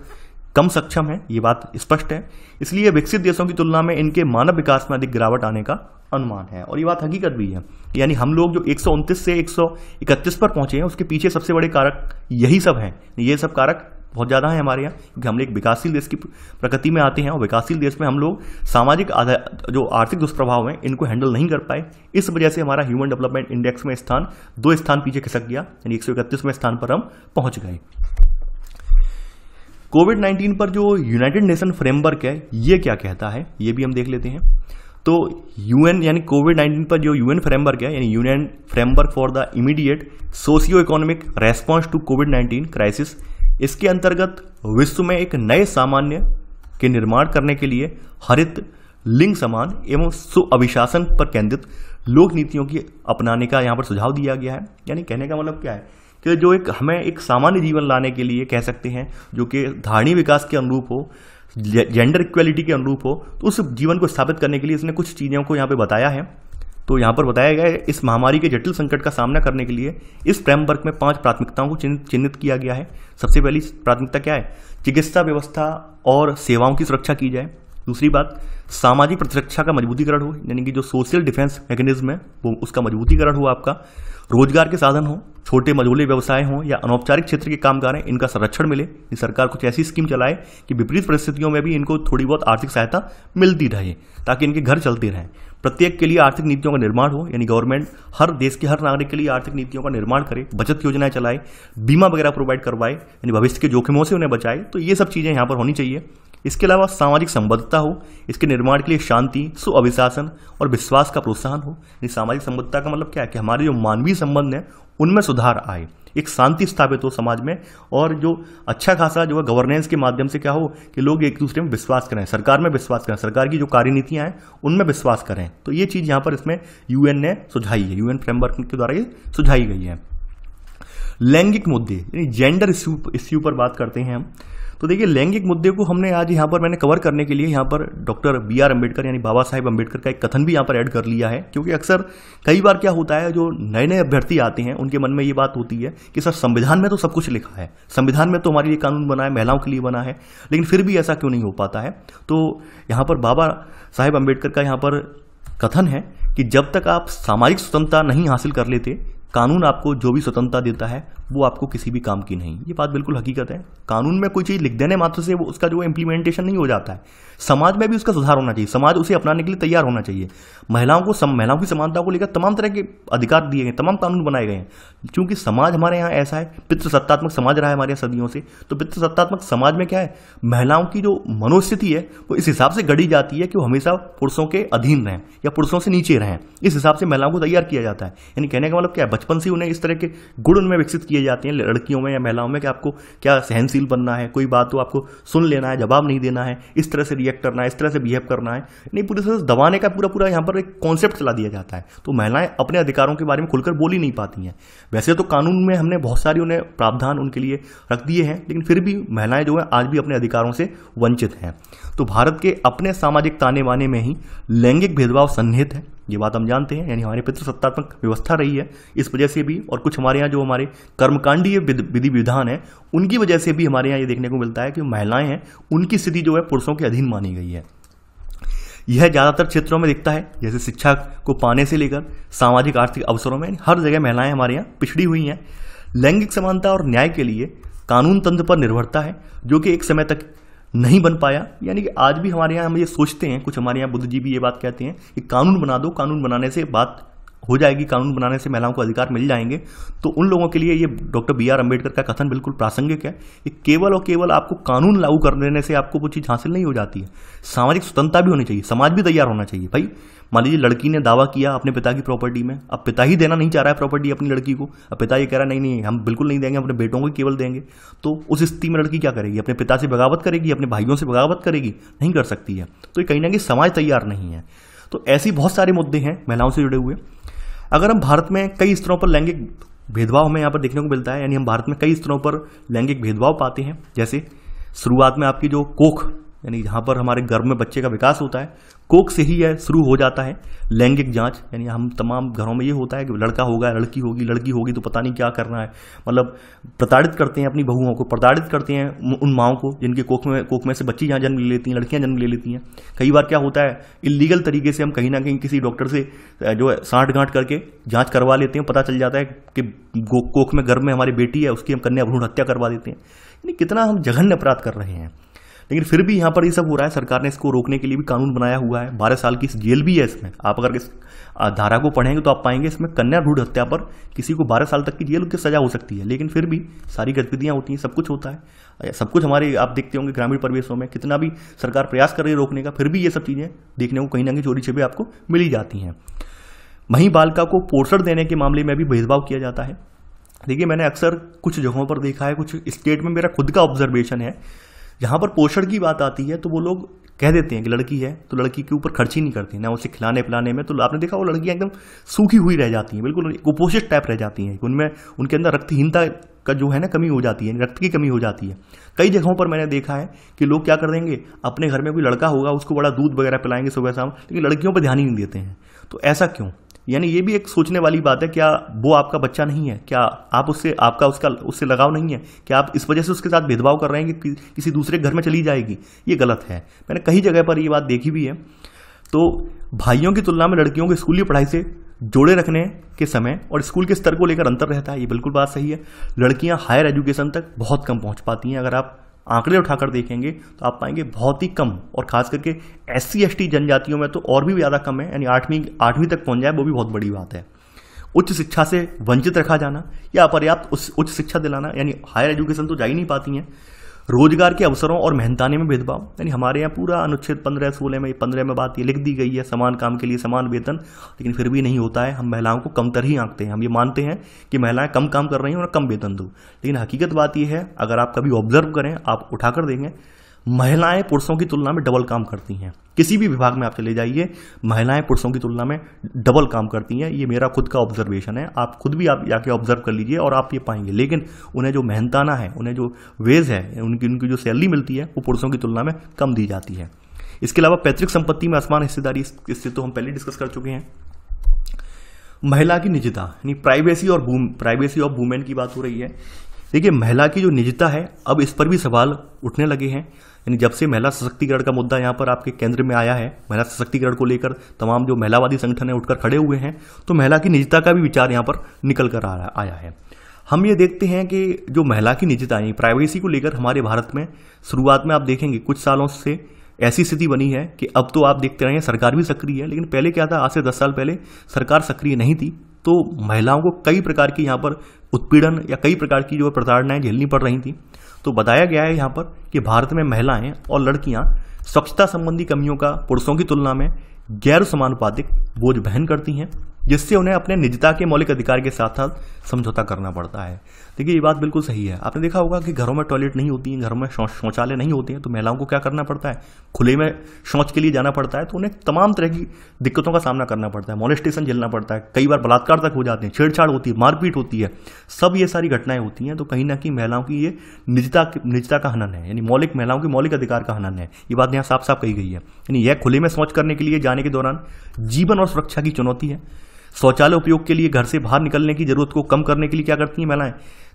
S1: कम सक्षम है ये बात स्पष्ट है इसलिए विकसित देशों की तुलना में इनके मानव विकास में अधिक गिरावट आने का अनुमान है और ये बात हकीकत भी है यानी हम लोग जो एक से एक पर पहुंचे हैं उसके पीछे सबसे बड़े कारक यही सब हैं ये सब कारक बहुत ज़्यादा है हमारे यहाँ क्योंकि हम लोग एक विकासशील देश की प्रकृति में आते हैं और विकासशील देश में हम लोग सामाजिक जो आर्थिक दुष्प्रभाव हैं इनको हैंडल नहीं कर पाए इस वजह से हमारा ह्यूमन डेवलपमेंट इंडेक्स में स्थान दो स्थान पीछे खिसक गया यानी एक स्थान पर हम पहुँच गए कोविड 19 पर जो यूनाइटेड नेशन फ्रेमवर्क है ये क्या कहता है ये भी हम देख लेते हैं तो यूएन यानी कोविड 19 पर जो यूएन फ्रेमवर्क है यानी UN framework for the immediate socio economic response to COVID 19 crisis इसके अंतर्गत विश्व में एक नए सामान्य के निर्माण करने के लिए हरित लिंग समान एवं सुअभिशासन पर केंद्रित लोक नीतियों की अपनाने का यहाँ पर सुझाव दिया गया है यानी कहने का मतलब क्या है कि जो एक हमें एक सामान्य जीवन लाने के लिए कह सकते हैं जो कि धारणी विकास के अनुरूप हो जेंडर इक्वलिटी के अनुरूप हो तो उस जीवन को स्थापित करने के लिए इसने कुछ चीज़ों को यहाँ पे बताया है तो यहाँ पर बताया गया है इस महामारी के जटिल संकट का सामना करने के लिए इस फ्रेमवर्क में पांच प्राथमिकताओं को चिन्हित किया गया है सबसे पहली प्राथमिकता क्या है चिकित्सा व्यवस्था और सेवाओं की सुरक्षा की जाए दूसरी बात सामाजिक प्रतिरक्षा का मजबूतीकरण हो यानी कि जो सोशल डिफेंस मैकेनिज्म है वो उसका मजबूतीकरण हो आपका रोजगार के साधन हों छोटे मझोले व्यवसाय हों या अनौपचारिक क्षेत्र के कामगार हैं इनका संरक्षण मिले सरकार कुछ ऐसी स्कीम चलाए कि विपरीत परिस्थितियों में भी इनको थोड़ी बहुत आर्थिक सहायता मिलती रहे ताकि इनके घर चलते रहें प्रत्येक के लिए आर्थिक नीतियों का निर्माण हो यानी गवर्नमेंट हर देश के हर नागरिक के लिए आर्थिक नीतियों का निर्माण करे बचत योजनाएं चलाए बीमा वगैरह प्रोवाइड करवाए यानी भविष्य के जोखिमों से उन्हें बचाए तो ये सब चीज़ें यहाँ पर होनी चाहिए इसके अलावा सामाजिक संबद्धता हो इसके निर्माण के लिए शांति सुअभिशासन और विश्वास का प्रोत्साहन हो यानी सामाजिक संबद्धता का मतलब क्या है कि हमारे जो मानवीय संबंध हैं उनमें सुधार आए एक शांति स्थापित हो समाज में और जो अच्छा खासा जो है गवर्नेंस के माध्यम से क्या हो कि लोग एक दूसरे में विश्वास करें सरकार में विश्वास करें सरकार की जो कार्य नीतियाँ हैं उनमें विश्वास करें तो ये चीज़ यहाँ पर इसमें यूएन ने सुझाई है यूएन फ्रेमवर्क के द्वारा ये सुझाई गई है लैंगिक मुद्दे यानी जेंडर इश्यू इश्यू पर बात करते हैं हम तो देखिए लैंगिक मुद्दे को हमने आज यहाँ पर मैंने कवर करने के लिए यहाँ पर डॉक्टर बी आर अम्बेडकर यानी बाबा साहेब अम्बेडकर का एक कथन भी यहाँ पर ऐड कर लिया है क्योंकि अक्सर कई बार क्या होता है जो नए नए अभ्यर्थी आते हैं उनके मन में ये बात होती है कि सर संविधान में तो सब कुछ लिखा है संविधान में तो हमारे लिए कानून बना है महिलाओं के लिए बना है लेकिन फिर भी ऐसा क्यों नहीं हो पाता है तो यहाँ पर बाबा साहेब अम्बेडकर का यहाँ पर कथन है कि जब तक आप सामाजिक स्वतंत्रता नहीं हासिल कर लेते कानून आपको जो भी स्वतंत्रता देता है वो आपको किसी भी काम की नहीं ये बात बिल्कुल हकीकत है कानून में कोई चीज़ लिख देने मात्र से वो उसका जो इम्प्लीमेंटेशन नहीं हो जाता है समाज में भी उसका सुधार होना चाहिए समाज उसे अपनाने के लिए तैयार होना चाहिए महिलाओं को सम महिलाओं की समानता को लेकर तमाम तरह के अधिकार दिए गए तमाम कानून बनाए गए हैं क्योंकि समाज हमारे यहाँ ऐसा है पितृसत्तात्मक समाज रहा है हमारे यहाँ सदियों से तो पितृसत्तात्मक समाज में क्या है महिलाओं की जो मनोस्थिति है वो इस हिसाब से गढ़ी जाती है कि वो हमेशा पुरुषों के अधीन रहें या पुरुषों से नीचे रहें इस हिसाब से महिलाओं को तैयार किया जाता है यानी कहने का मतलब क्या है बचपन से उन्हें इस तरह के गुण उनमें विकसित किया किए जाते हैं लड़कियों में या महिलाओं में कि आपको क्या सहनशील बनना है कोई बात तो आपको सुन लेना है जवाब नहीं देना है इस तरह से रिएक्ट करना है इस तरह से बिहेव करना है नहीं पूरी तरह से दबाने का पूरा पूरा यहाँ पर एक कॉन्सेप्ट चला दिया जाता है तो महिलाएं अपने अधिकारों के बारे में खुलकर बोल ही नहीं पाती हैं वैसे तो कानून में हमने बहुत सारी उन्हें प्रावधान उनके लिए रख दिए हैं लेकिन फिर भी महिलाएं जो हैं आज भी अपने अधिकारों से वंचित हैं तो भारत के अपने सामाजिक ताने वाने में ही लैंगिक भेदभाव सन्निहित है ये बात हम जानते हैं यानी हमारे पितृसत्तात्मक व्यवस्था रही है इस वजह से भी और कुछ हमारे यहाँ जो हमारे कर्मकांडीय विधि विधान है उनकी वजह से भी हमारे यहाँ ये देखने को मिलता है कि महिलाएं हैं उनकी स्थिति जो है पुरुषों के अधीन मानी गई है यह ज़्यादातर क्षेत्रों में दिखता है जैसे शिक्षा को पाने से लेकर सामाजिक आर्थिक अवसरों में हर जगह महिलाएं हमारे यहाँ पिछड़ी हुई हैं लैंगिक समानता और न्याय के लिए कानून तंत्र पर निर्भरता है जो कि एक समय तक नहीं बन पाया यानी कि आज भी हमारे यहाँ हम ये सोचते हैं कुछ हमारे यहाँ बुद्ध जी भी ये बात कहते हैं कि कानून बना दो कानून बनाने से बात हो जाएगी कानून बनाने से महिलाओं को अधिकार मिल जाएंगे तो उन लोगों के लिए ये डॉक्टर बी आर अम्बेडकर का कथन बिल्कुल प्रासंगिक है कि केवल और केवल आपको कानून लागू कर देने से आपको वो चीज़ हासिल नहीं हो जाती है सामाजिक स्वतंत्रता भी होनी चाहिए समाज भी तैयार होना चाहिए भाई मान लीजिए लड़की ने दावा किया अपने पिता की प्रॉपर्टी में अब पिता ही देना नहीं चाह रहा है प्रॉपर्टी अपनी लड़की को अब पिता ये कह रहा है नहीं नहीं हम बिल्कुल नहीं देंगे अपने बेटों को केवल देंगे तो उस स्थिति में लड़की क्या करेगी अपने पिता से बगावत करेगी अपने भाइयों से बगावत करेगी नहीं कर सकती है तो कहीं ना कहीं समाज तैयार नहीं है तो ऐसे बहुत सारे मुद्दे हैं महिलाओं से जुड़े हुए अगर हम भारत में कई स्तरों पर लैंगिक भेदभाव हमें यहाँ पर देखने को मिलता है यानी हम भारत में कई स्तरों पर लैंगिक भेदभाव पाते हैं जैसे शुरुआत में आपकी जो कोख यानी जहाँ पर हमारे गर्भ में बच्चे का विकास होता है कोक से ही यह शुरू हो जाता है लैंगिक जांच यानी हम तमाम घरों में ये होता है कि लड़का होगा लड़की होगी लड़की होगी तो पता नहीं क्या करना है मतलब प्रताड़ित करते हैं अपनी बहुओं को प्रताड़ित करते हैं उन माओं को जिनके कोख में कोख में से बच्ची यहाँ जन्म ले लेती हैं लड़कियाँ जन्म ले लेती हैं कई बार क्या होता है इलीगल तरीके से हम कहीं ना कहीं किसी डॉक्टर से जो है साठ गांठ करके जाँच करवा लेते हैं पता चल जाता है कि कोख में गर्भ में हमारी बेटी है उसकी हम कन्या भ्रूण हत्या करवा देते हैं यानी कितना हम जघन्य अपराध कर रहे हैं लेकिन फिर भी यहाँ पर ये सब हो रहा है सरकार ने इसको रोकने के लिए भी कानून बनाया हुआ है बारह साल की जेल भी है इसमें आप अगर इस धारा को पढ़ेंगे तो आप पाएंगे इसमें कन्या भ्रूढ़ हत्या पर किसी को बारह साल तक की जेल की सजा हो सकती है लेकिन फिर भी सारी गतिविधियाँ होती हैं सब कुछ होता है सब कुछ हमारे आप देखते होंगे ग्रामीण परिवेशों में कितना भी सरकार प्रयास कर रही है रोकने का फिर भी ये सब चीज़ें देखने को कहीं ना कहीं चोरी छिपे आपको मिली जाती हैं वहीं बालिका को पोषण देने के मामले में भी भेदभाव किया जाता है देखिए मैंने अक्सर कुछ जगहों पर देखा है कुछ स्टेट में मेरा खुद का ऑब्जर्वेशन है जहाँ पर पोषण की बात आती है तो वो लोग कह देते हैं कि लड़की है तो लड़की के ऊपर खर्च ही नहीं करते ना उसे खिलाने पिलाने में तो आपने देखा वो लड़कियाँ एकदम सूखी हुई रह जाती हैं बिल्कुल कुपोषित टाइप रह जाती हैं उनमें उनके अंदर रक्तहीनता का जो है ना कमी हो जाती है रक्त की कमी हो जाती है कई जगहों पर मैंने देखा है कि लोग क्या कर देंगे अपने घर में कोई लड़का होगा उसको बड़ा दूध वगैरह पिलाएंगे सुबह शाम लेकिन लड़कियों पर ध्यान ही नहीं देते हैं तो ऐसा क्यों यानी ये भी एक सोचने वाली बात है क्या वो आपका बच्चा नहीं है क्या आप उससे आपका उसका उससे लगाव नहीं है क्या आप इस वजह से उसके साथ भेदभाव कर रहे हैं कि किसी दूसरे घर में चली जाएगी ये गलत है मैंने कई जगह पर ये बात देखी भी है तो भाइयों की तुलना में लड़कियों की स्कूली पढ़ाई से जोड़े रखने के समय और स्कूल के स्तर को लेकर अंतर रहता है ये बिल्कुल बात सही है लड़कियां हायर एजुकेशन तक बहुत कम पहुंच पाती हैं अगर आप आंकड़े उठाकर देखेंगे तो आप पाएंगे बहुत ही कम और खास करके एस सी एस टी जनजातियों में तो और भी ज़्यादा कम है यानी आठवीं आठवीं तक पहुंच जाए वो भी बहुत बड़ी बात है उच्च शिक्षा से वंचित रखा जाना या अपर्याप्त उच्च शिक्षा दिलाना यानी हायर एजुकेशन तो जा ही नहीं पाती हैं रोजगार के अवसरों और मेहनताने में भेदभाव यानी हमारे यहाँ पूरा अनुच्छेद पंद्रह सोलह में पंद्रह में बात ये लिख दी गई है समान काम के लिए समान वेतन लेकिन फिर भी नहीं होता है हम महिलाओं को कमतर ही आंकते हैं हम ये मानते हैं कि महिलाएं कम काम कर रही हैं और कम वेतन दो लेकिन हकीकत बात यह है अगर आप कभी ऑब्जर्व करें आप उठा कर देंगे महिलाएं पुरुषों की तुलना में डबल काम करती हैं किसी भी विभाग में आप चले जाइए महिलाएं पुरुषों की तुलना में डबल काम करती हैं ये मेरा खुद का ऑब्जर्वेशन है आप खुद भी आप जाके ऑब्जर्व कर लीजिए और आप ये पाएंगे लेकिन उन्हें जो मेहनताना है उन्हें जो वेज है उनकी उनकी जो सैलरी मिलती है वो पुरुषों की तुलना में कम दी जाती है इसके अलावा पैतृक संपत्ति में असमान हिस्सेदारी इससे तो हम पहले डिस्कस कर चुके हैं महिला की निजता यानी प्राइवेसी और भूम प्राइवेसी ऑफ वूमेन की बात हो रही है देखिए महिला की जो निजता है अब इस पर भी सवाल उठने लगे हैं यानी जब से महिला सशक्तिकरण का मुद्दा यहाँ पर आपके केंद्र में आया है महिला सशक्तिकरण को लेकर तमाम जो महिलावादी संगठन है उठकर खड़े हुए हैं तो महिला की निजता का भी विचार यहाँ पर निकल कर आया है हम ये देखते हैं कि जो महिला की निजता यानी प्राइवेसी को लेकर हमारे भारत में शुरुआत में आप देखेंगे कुछ सालों से ऐसी स्थिति बनी है कि अब तो आप देखते रहे सरकार भी सक्रिय है लेकिन पहले क्या था आज से दस साल पहले सरकार सक्रिय नहीं थी तो महिलाओं को कई प्रकार की यहाँ पर उत्पीड़न या कई प्रकार की जो प्रताड़नाएं झेलनी पड़ रही थी तो बताया गया है यहाँ पर कि भारत में महिलाएं और लड़कियां स्वच्छता संबंधी कमियों का पुरुषों की तुलना में गैर समानुपातिक बोझ बहन करती हैं जिससे उन्हें अपने निजता के मौलिक अधिकार के साथ साथ समझौता करना पड़ता है देखिए ये बात बिल्कुल सही है आपने देखा होगा कि घरों में टॉयलेट नहीं होती हैं घरों में शौचालय नहीं होते हैं तो महिलाओं को क्या करना पड़ता है खुले में शौच के लिए जाना पड़ता है तो उन्हें तमाम तरह की दिक्कतों का सामना करना पड़ता है मोलेस्टेशन झेलना पड़ता है कई बार बलात्कार तक हो जाते हैं छेड़छाड़ होती है मारपीट होती है सब ये सारी घटनाएं होती हैं तो कहीं ना कहीं महिलाओं की ये निजता निजता का हनन है यानी मौलिक महिलाओं के मौलिक अधिकार का हनन है ये बात यहाँ साफ साफ कही गई है यानी यह खुले में शौच करने के लिए जाने के दौरान जीवन और सुरक्षा की चुनौती है शौचालय उपयोग के लिए घर से बाहर निकलने की जरूरत को कम करने के लिए क्या करती हैं महिलाएं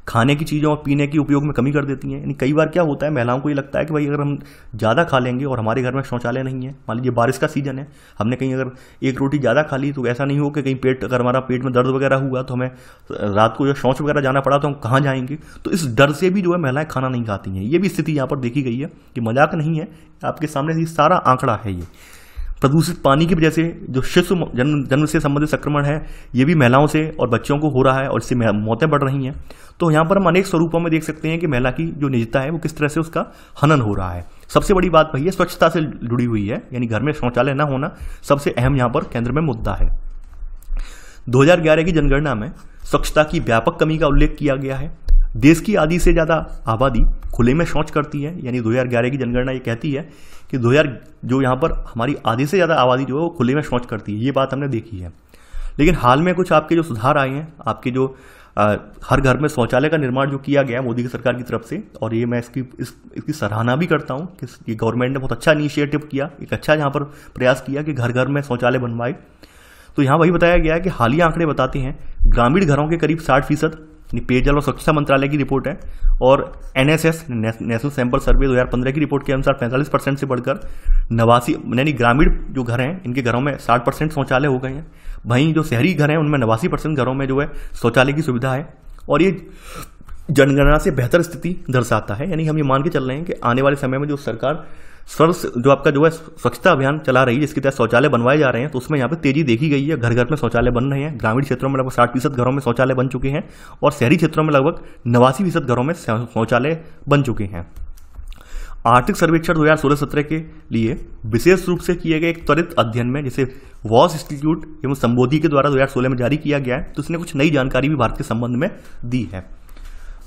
S1: खाने की चीज़ों और पीने के उपयोग में कमी कर देती हैं यानी कई बार क्या होता है महिलाओं को ये लगता है कि भाई अगर हम ज़्यादा खा लेंगे और हमारे घर में शौचालय नहीं है मान लीजिए बारिश का सीज़न है हमने कहीं अगर एक रोटी ज़्यादा खा ली तो ऐसा नहीं हो कि कहीं पेट अगर हमारा पेट में दर्द वगैरह हुआ तो हमें रात को जो शौच वगैरह जाना पड़ा तो हम कहाँ जाएंगे तो इस डर से भी जो है महिलाएं खाना नहीं खाती हैं ये भी स्थिति यहाँ पर देखी गई है कि मजाक नहीं है आपके सामने ये सारा आंकड़ा है ये प्रदूषित पानी की वजह से जो शिशु जन्म जन्म से संबंधित संक्रमण है ये भी महिलाओं से और बच्चों को हो रहा है और इससे मौतें बढ़ रही हैं तो यहाँ पर हम अनेक स्वरूपों में देख सकते हैं कि महिला की जो निजता है वो किस तरह से उसका हनन हो रहा है सबसे बड़ी बात भैया स्वच्छता से जुड़ी हुई है यानी घर में शौचालय न होना सबसे अहम यहाँ पर केंद्र में मुद्दा है दो की जनगणना में स्वच्छता की व्यापक कमी का उल्लेख किया गया है देश की आधी से ज़्यादा आबादी खुले में शौच करती है यानी 2011 की जनगणना ये कहती है कि 2000 जो यहाँ पर हमारी आधी से ज़्यादा आबादी जो है वो खुले में शौच करती है ये बात हमने देखी है लेकिन हाल में कुछ आपके जो सुधार आए हैं आपके जो आ, हर घर में शौचालय का निर्माण जो किया गया मोदी की सरकार की तरफ से और ये मैं इसकी इस इसकी सराहना भी करता हूँ कि ये गवर्नमेंट ने बहुत अच्छा इनिशिएटिव किया एक अच्छा यहाँ पर प्रयास किया कि घर घर में शौचालय बनवाए तो यहाँ वही बताया गया है कि हालिया आंकड़े बताते हैं ग्रामीण घरों के करीब साठ फीसद पेयजल और स्वच्छता मंत्रालय की रिपोर्ट है और N S S national sample survey 2015 की रिपोर्ट के अनुसार पैंतालीस परसेंट से बढ़कर नवासी यानी ग्रामीण जो घर हैं इनके घरों में साठ परसेंट शौचालय हो गए हैं वहीं जो शहरी घर हैं उनमें नवासी परसेंट घरों में जो है शौचालय की सुविधा है और ये जनगणना से बेहतर स्थिति दर्शाता है यानी हम ये मान के चल रहे हैं कि आने वाले समय में जो सरकार सर्व जो आपका जो है स्वच्छता अभियान चला रही है जिसके तहत शौचालय बनवाए जा रहे हैं तो उसमें यहाँ पे तेजी देखी गई है घर घर में शौचालय बन रहे हैं ग्रामीण क्षेत्रों में लगभग साठ फीसद घरों में शौचालय बन चुके हैं और शहरी क्षेत्रों में लगभग नवासी फीसद घरों में शौचालय बन चुके हैं आर्थिक सर्वेक्षण 2016-17 के लिए विशेष रूप से किए गए एक त्वरित अध्ययन में जिसे वॉस इंस्टीट्यूट एवं संबोधि के द्वारा 2016 में जारी किया गया है तो उसने कुछ नई जानकारी भी भारत के संबंध में दी है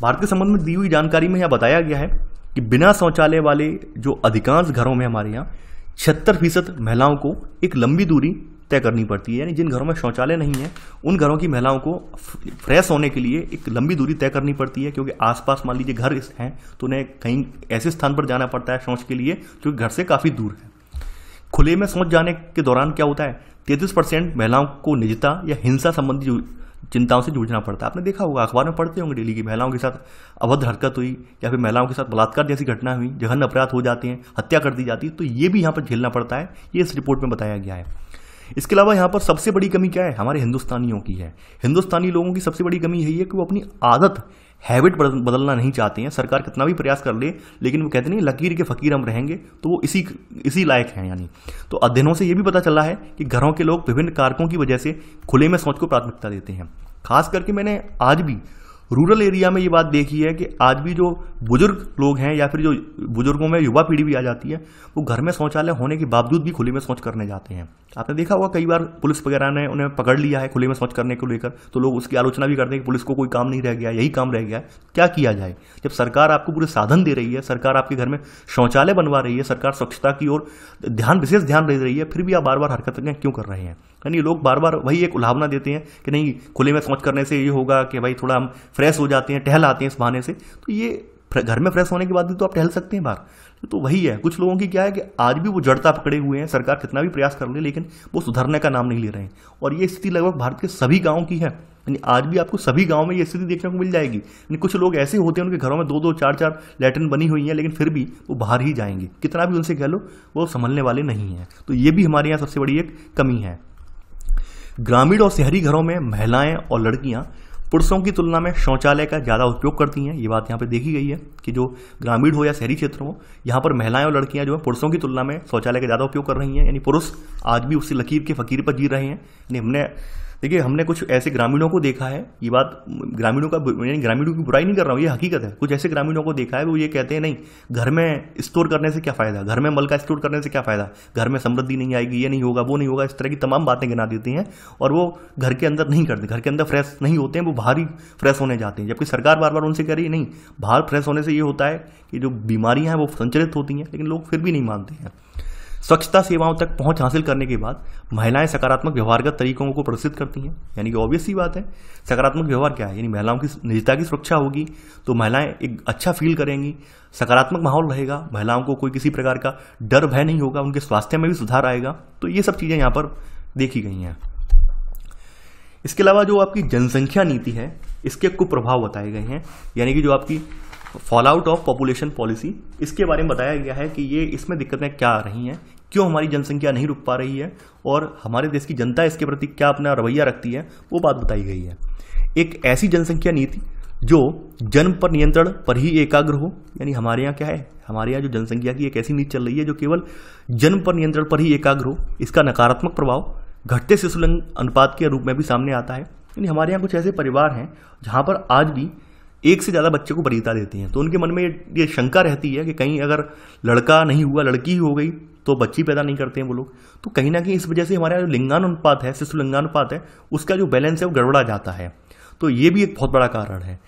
S1: भारत के संबंध में दी हुई जानकारी में यह बताया गया है कि बिना शौचालय वाले जो अधिकांश घरों में हमारे यहाँ छिहत्तर फीसद महिलाओं को एक लंबी दूरी तय करनी पड़ती है यानी जिन घरों में शौचालय नहीं है उन घरों की महिलाओं को फ्रेश होने के लिए एक लंबी दूरी तय करनी पड़ती है क्योंकि आसपास मान लीजिए घर हैं तो उन्हें कहीं ऐसे स्थान पर जाना पड़ता है शौच के लिए जो घर से काफ़ी दूर है खुले में शौच जाने के दौरान क्या होता है तैंतीस परसेंट महिलाओं को निजता या हिंसा संबंधी चिंताओं से जूझना पड़ता है आपने देखा होगा अखबार में पढ़ते होंगे डेली की महिलाओं के साथ अभद्र हरकत हुई या फिर महिलाओं के साथ बलात्कार जैसी घटना हुई जघन अपराध हो जाते हैं हत्या कर दी जाती है तो ये भी यहाँ पर झेलना पड़ता है ये इस रिपोर्ट में बताया गया है इसके अलावा यहाँ पर सबसे बड़ी कमी क्या है हमारे हिंदुस्तानियों की है हिंदुस्तानी लोगों की सबसे बड़ी कमी यही है कि वो अपनी आदत हैबिट बदलना नहीं चाहते हैं सरकार कितना भी प्रयास कर ले लेकिन वो कहते नहीं लकीर के फ़कीर हम रहेंगे तो वो इसी इसी लायक हैं यानी तो अध्ययनों से ये भी पता चला है कि घरों के लोग विभिन्न कारकों की वजह से खुले में सोच को प्राथमिकता देते हैं खास करके मैंने आज भी रूरल एरिया में ये बात देखी है कि आज भी जो बुजुर्ग लोग हैं या फिर जो बुजुर्गों में युवा पीढ़ी भी आ जाती है वो घर में शौचालय होने के बावजूद भी खुले में शौच करने जाते हैं आपने देखा होगा कई बार पुलिस वगैरह ने उन्हें पकड़ लिया है खुले में शौच करने को लेकर तो लोग उसकी आलोचना भी करते हैं कि पुलिस को कोई काम नहीं रह गया यही काम रह गया क्या किया जाए जब सरकार आपको पूरे साधन दे रही है सरकार आपके घर में शौचालय बनवा रही है सरकार स्वच्छता की ओर ध्यान विशेष ध्यान दे रही है फिर भी आप बार बार हरकतें क्यों कर रहे हैं यानी लोग बार बार वही एक उलावना देते हैं कि नहीं खुले में शौच करने से ये होगा कि भाई थोड़ा हम फ्रेश हो जाते हैं टहल आते हैं इस बहाने से तो ये घर में फ्रेश होने के बाद भी तो आप टहल सकते हैं बाहर तो वही है कुछ लोगों की क्या है कि आज भी वो जड़ता पकड़े हुए हैं सरकार कितना भी प्रयास कर ले लेकिन वो सुधरने का नाम नहीं ले रहे हैं और ये स्थिति लगभग भारत के सभी गाँव की है यानी आज भी आपको सभी गाँव में ये स्थिति देखने को मिल जाएगी यानी कुछ लोग ऐसे होते हैं उनके घरों में दो दो चार चार लैटरिन बनी हुई हैं लेकिन फिर भी वो बाहर ही जाएंगे कितना भी उनसे कह लो वो संभलने वाले नहीं हैं तो ये भी हमारे यहाँ सबसे बड़ी एक कमी है ग्रामीण और शहरी घरों में महिलाएं और लड़कियां पुरुषों की तुलना में शौचालय का ज़्यादा उपयोग करती हैं ये बात यहाँ पर देखी गई है कि जो ग्रामीण हो या शहरी क्षेत्र हो यहाँ पर महिलाएं और लड़कियाँ जो है पुरुषों की तुलना में शौचालय का ज़्यादा उपयोग कर रही हैं यानी पुरुष आज भी उसी लकीर के फकीर पर जी रहे हैं यानी हमने देखिए हमने कुछ ऐसे ग्रामीणों को देखा है ये बात ग्रामीणों का ग्रामीणों की बुराई नहीं कर रहा हूँ ये हकीकत है कुछ ऐसे ग्रामीणों को देखा है वो ये कहते हैं नहीं घर में स्टोर करने से क्या फ़ायदा घर में मलका स्टोर करने से क्या फ़ायदा घर में समृद्धि नहीं आएगी ये नहीं होगा वो नहीं होगा इस तरह की तमाम बातें गिना देती हैं और वो घर के अंदर नहीं करते घर के अंदर फ्रेश नहीं होते हैं वो बाहर ही फ्रेश होने जाते हैं जबकि सरकार बार बार उनसे कह रही है नहीं बाहर फ्रेश होने से ये होता है कि जो बीमारियाँ हैं वो संचरित होती हैं लेकिन लोग फिर भी नहीं मानते हैं स्वच्छता सेवाओं तक पहुंच हासिल करने के बाद महिलाएं सकारात्मक व्यवहारगत तरीकों को प्रदर्शित करती हैं यानी कि ऑब्वियस ही बात है सकारात्मक व्यवहार क्या है यानी महिलाओं की निजता की सुरक्षा होगी तो महिलाएं एक अच्छा फील करेंगी सकारात्मक माहौल रहेगा महिलाओं को कोई किसी प्रकार का डर भय नहीं होगा उनके स्वास्थ्य में भी सुधार आएगा तो ये सब चीज़ें यहाँ पर देखी गई हैं इसके अलावा जो आपकी जनसंख्या नीति है इसके कुप्रभाव बताए गए हैं यानी कि जो आपकी फॉलआउट ऑफ पॉपुलेशन पॉलिसी इसके बारे में बताया गया है कि ये इसमें दिक्कतें क्या आ रही हैं क्यों हमारी जनसंख्या नहीं रुक पा रही है और हमारे देश की जनता इसके प्रति क्या अपना रवैया रखती है वो बात बताई गई है एक ऐसी जनसंख्या नीति जो जन्म पर नियंत्रण पर ही एकाग्र हो यानी हमारे यहाँ क्या है हमारे यहाँ जो जनसंख्या की एक ऐसी नीति चल रही है जो केवल जन्म पर नियंत्रण पर ही एकाग्र हो इसका नकारात्मक प्रभाव घटते शिशुलिंग अनुपात के रूप में भी सामने आता है यानी हमारे यहाँ कुछ ऐसे परिवार हैं जहाँ पर आज भी एक से ज़्यादा बच्चे को वरीयता देती हैं तो उनके मन में ये ये शंका रहती है कि कहीं अगर लड़का नहीं हुआ लड़की ही हो गई तो बच्ची पैदा नहीं करते हैं वो लोग तो कहीं ना कहीं इस वजह से हमारा जो लिंगानुपात है शिशु लिंगानुपात है उसका जो बैलेंस है वो गड़बड़ा जाता है तो ये भी एक बहुत बड़ा कारण है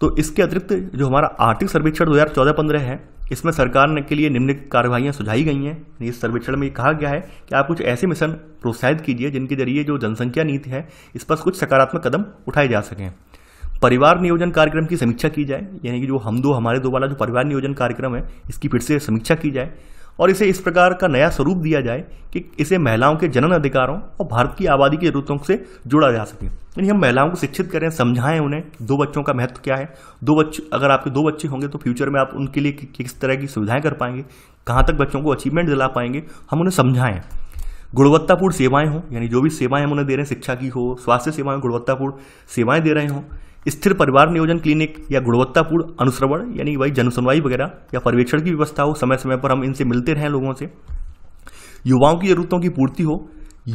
S1: तो इसके अतिरिक्त जो हमारा आर्थिक सर्वेक्षण 2014-15 है इसमें सरकार ने के लिए निम्न कार्यवाहियाँ सुझाई गई हैं इस सर्वेक्षण में कहा गया है कि आप कुछ ऐसे मिशन प्रोत्साहित कीजिए जिनके जरिए जो जनसंख्या नीति है इस पर कुछ सकारात्मक कदम उठाए जा सकें परिवार नियोजन कार्यक्रम की समीक्षा की जाए यानी कि जो हम दो हमारे दो वाला जो परिवार नियोजन कार्यक्रम है इसकी फिर से समीक्षा की जाए और इसे इस प्रकार का नया स्वरूप दिया जाए कि इसे महिलाओं के जनन अधिकारों और भारत की आबादी की जरूरतों से जोड़ा जा सके यानी हम महिलाओं को शिक्षित करें समझाएं उन्हें दो बच्चों का महत्व क्या है दो बच्चे अगर आपके दो बच्चे होंगे तो फ्यूचर में आप उनके लिए किस तरह की सुविधाएं कर पाएंगे कहाँ तक बच्चों को अचीवमेंट दिला पाएंगे हम उन्हें समझाएं गुणवत्तापूर्ण सेवाएं हों यानी जो भी सेवाएं हम उन्हें दे रहे हैं शिक्षा की हो स्वास्थ्य सेवाएं गुणवत्तापूर्ण सेवाएं दे रहे हों स्थिर परिवार नियोजन क्लिनिक या गुणवत्तापूर्ण अनुश्रवण यानी वही जनसुनवाई वगैरह या पर्यवेक्षण की व्यवस्था हो समय समय पर हम इनसे मिलते रहें लोगों से युवाओं की जरूरतों की पूर्ति हो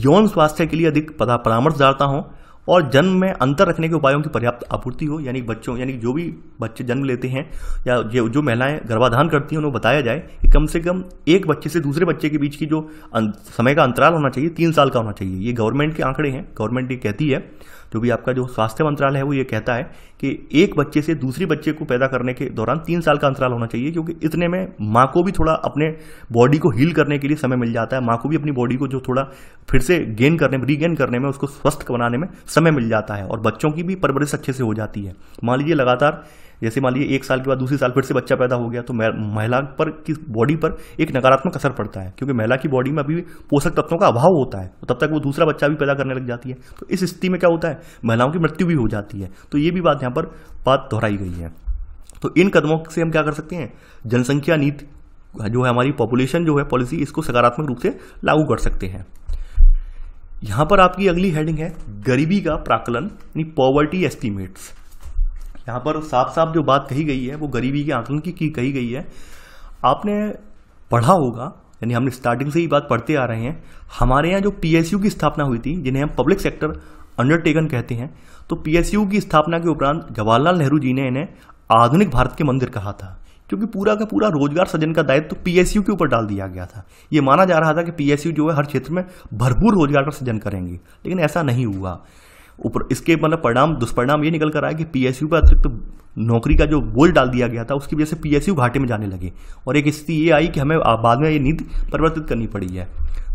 S1: यौन स्वास्थ्य के लिए अधिक परामर्शदाता हों और जन्म में अंतर रखने के उपायों की पर्याप्त आपूर्ति हो यानी बच्चों यानी जो भी बच्चे जन्म लेते हैं या जो जो महिलाएं गर्भाधान करती हैं उन्हें बताया जाए कि कम से कम एक बच्चे से दूसरे बच्चे के बीच की जो अं, समय का अंतराल होना चाहिए तीन साल का होना चाहिए ये गवर्नमेंट के आंकड़े हैं गवर्नमेंट ये कहती है जो भी आपका जो स्वास्थ्य मंत्रालय है वो ये कहता है कि एक बच्चे से दूसरे बच्चे को पैदा करने के दौरान तीन साल का अंतराल होना चाहिए क्योंकि इतने में माँ को भी थोड़ा अपने बॉडी को हील करने के लिए समय मिल जाता है माँ को भी अपनी बॉडी को जो थोड़ा फिर से गेन करने में रीगेन करने में उसको स्वस्थ बनाने में समय मिल जाता है और बच्चों की भी परवरिश अच्छे से हो जाती है मान लीजिए लगातार जैसे मान लीजिए एक साल के बाद दूसरे साल फिर से बच्चा पैदा हो गया तो महिला पर किस बॉडी पर एक नकारात्मक असर पड़ता है क्योंकि महिला की बॉडी में अभी पोषक तत्वों का अभाव होता है तो तब तक वो दूसरा बच्चा भी पैदा करने लग जाती है तो इस स्थिति में क्या होता है महिलाओं की मृत्यु भी हो जाती है तो ये भी बात यहाँ पर बात दोहराई गई है तो इन कदमों से हम क्या कर सकते हैं जनसंख्या नीति जो है हमारी पॉपुलेशन जो है पॉलिसी इसको सकारात्मक रूप से लागू कर सकते हैं यहां पर आपकी अगली हेडिंग है गरीबी का प्राकलन यानी पॉवर्टी एस्टिमेट्स यहाँ पर साफ साफ जो बात कही गई है वो गरीबी के आंकलन की, की कही गई है आपने पढ़ा होगा यानी हमने स्टार्टिंग से ही बात पढ़ते आ रहे हैं हमारे यहाँ जो पीएसयू की स्थापना हुई थी जिन्हें हम पब्लिक सेक्टर अंडरटेकन कहते हैं तो पीएसयू की स्थापना के उपरांत जवाहरलाल नेहरू जी ने इन्हें आधुनिक भारत के मंदिर कहा था क्योंकि पूरा का पूरा रोजगार सृजन का दायित्व तो पीएसयू के ऊपर डाल दिया गया था ये माना जा रहा था कि पीएसयू जो है हर क्षेत्र में भरपूर रोजगार का सृजन करेंगे लेकिन ऐसा नहीं हुआ ऊपर इसके मतलब परिणाम दुष्परिणाम ये निकल कर आया कि पीएसयू पर अतिरिक्त तो नौकरी का जो बोल डाल दिया गया था उसकी वजह से पीएसयू घाटे में जाने लगे और एक स्थिति ये आई कि हमें बाद में ये नीति परिवर्तित करनी पड़ी है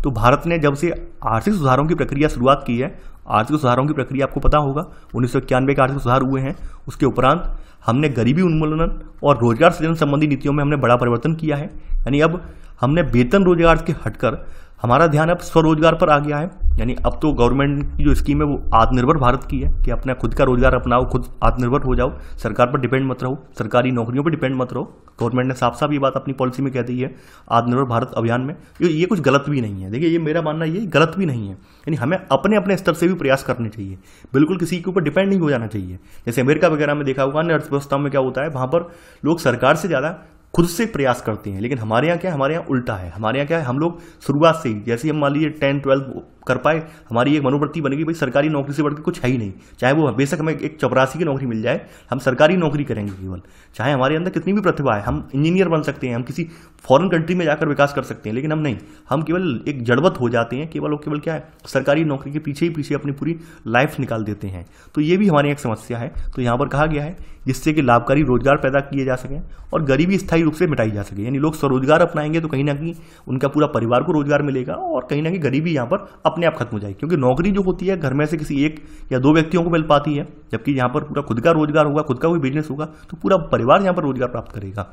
S1: तो भारत ने जब से आर्थिक सुधारों की प्रक्रिया शुरुआत की है आर्थिक सुधारों की प्रक्रिया आपको पता होगा उन्नीस के आर्थिक सुधार हुए हैं उसके उपरांत हमने गरीबी उन्मूलन और रोजगार सृजन संबंधी नीतियों में हमने बड़ा परिवर्तन किया है यानी अब हमने वेतन रोजगार के हटकर हमारा ध्यान अब स्वरोजगार पर आ गया है यानी अब तो गवर्नमेंट की जो स्कीम है वो आत्मनिर्भर भारत की है कि अपना खुद का रोजगार अपनाओ खुद आत्मनिर्भर हो जाओ सरकार पर डिपेंड मत रहो सरकारी नौकरियों पर डिपेंड मत रहो गवर्नमेंट ने साफ साफ ये बात अपनी पॉलिसी में कह दी है आत्मनिर्भर भारत अभियान में ये कुछ गलत भी नहीं है देखिए ये मेरा मानना ये गलत भी नहीं है यानी हमें अपने अपने स्तर से भी प्रयास करने चाहिए बिल्कुल किसी के ऊपर डिपेंड नहीं हो जाना चाहिए जैसे अमेरिका वगैरह में देखा होगा अन्य अर्थव्यवस्थाओं में क्या होता है वहाँ पर लोग सरकार से ज़्यादा खुद से प्रयास करते हैं लेकिन हमारे यहाँ क्या हमारे यहाँ उल्टा है हमारे यहाँ क्या है हम लोग शुरुआत से ही जैसे हम मान लीजिए टेन ट्वेल्थ कर पाए हमारी एक मनोवृत्ति बनेगी भाई सरकारी नौकरी से बढ़कर कुछ है ही नहीं चाहे वो बेशक हमें एक चपरासी की नौकरी मिल जाए हम सरकारी नौकरी करेंगे केवल चाहे हमारे अंदर कितनी भी प्रतिभा है हम इंजीनियर बन सकते हैं हम किसी फॉरन कंट्री में जाकर विकास कर सकते हैं लेकिन हम नहीं हम केवल एक जड़बत हो जाते हैं केवल केवल क्या है सरकारी नौकरी के पीछे ही पीछे अपनी पूरी लाइफ निकाल देते हैं तो ये भी हमारी एक समस्या है तो यहाँ पर कहा गया है जिससे कि लाभकारी रोजगार पैदा किए जा सकें और गरीबी स्थायी रूप से मिटाई जा सके यानी लोग स्वरोजगार अपनाएंगे तो कहीं ना कहीं उनका पूरा परिवार को रोजगार मिलेगा और कहीं ना कहीं गरीबी यहाँ पर अपने आप खत्म हो जाएगी क्योंकि नौकरी जो होती है घर में से किसी एक या दो व्यक्तियों को मिल पाती है जबकि यहाँ पर पूरा खुद का रोजगार होगा खुद का कोई बिजनेस होगा तो पूरा परिवार यहाँ पर रोजगार प्राप्त करेगा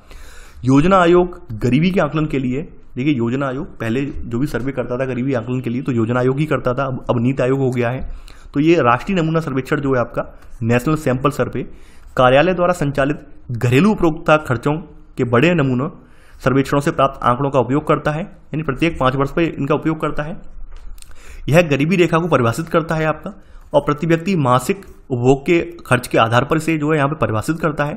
S1: योजना आयोग गरीबी के आकलन के लिए देखिए योजना आयोग पहले जो भी सर्वे करता था गरीबी आकलन के लिए तो योजना आयोग ही करता था अब अब नीति आयोग हो गया है तो ये राष्ट्रीय नमूना सर्वेक्षण जो है आपका नेशनल सैंपल सर्वे कार्यालय द्वारा संचालित घरेलू उपभोक्ता खर्चों के बड़े नमूनों सर्वेक्षणों से प्राप्त आंकड़ों का उपयोग करता है यानी प्रत्येक पांच वर्ष पर इनका उपयोग करता है यह गरीबी रेखा को परिभाषित करता है आपका और प्रति व्यक्ति मासिक उपभोग के खर्च के आधार पर इसे जो है यहाँ पर परिभाषित करता है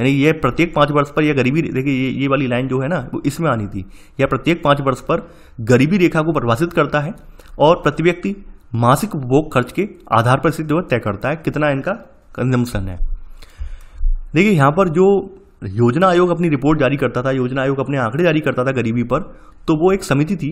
S1: यानी यह प्रत्येक पाँच वर्ष पर यह गरीबी देखिए ये ये वाली लाइन जो है ना वो इसमें आनी थी यह प्रत्येक पाँच वर्ष पर गरीबी रेखा को परिभाषित करता है और प्रति व्यक्ति मासिक उपभोग खर्च के आधार पर इसे जो है तय करता है कितना इनका कंजम्पन है देखिए यहाँ पर जो योजना आयोग अपनी रिपोर्ट जारी करता था योजना आयोग अपने आंकड़े जारी करता था गरीबी पर तो वो एक समिति थी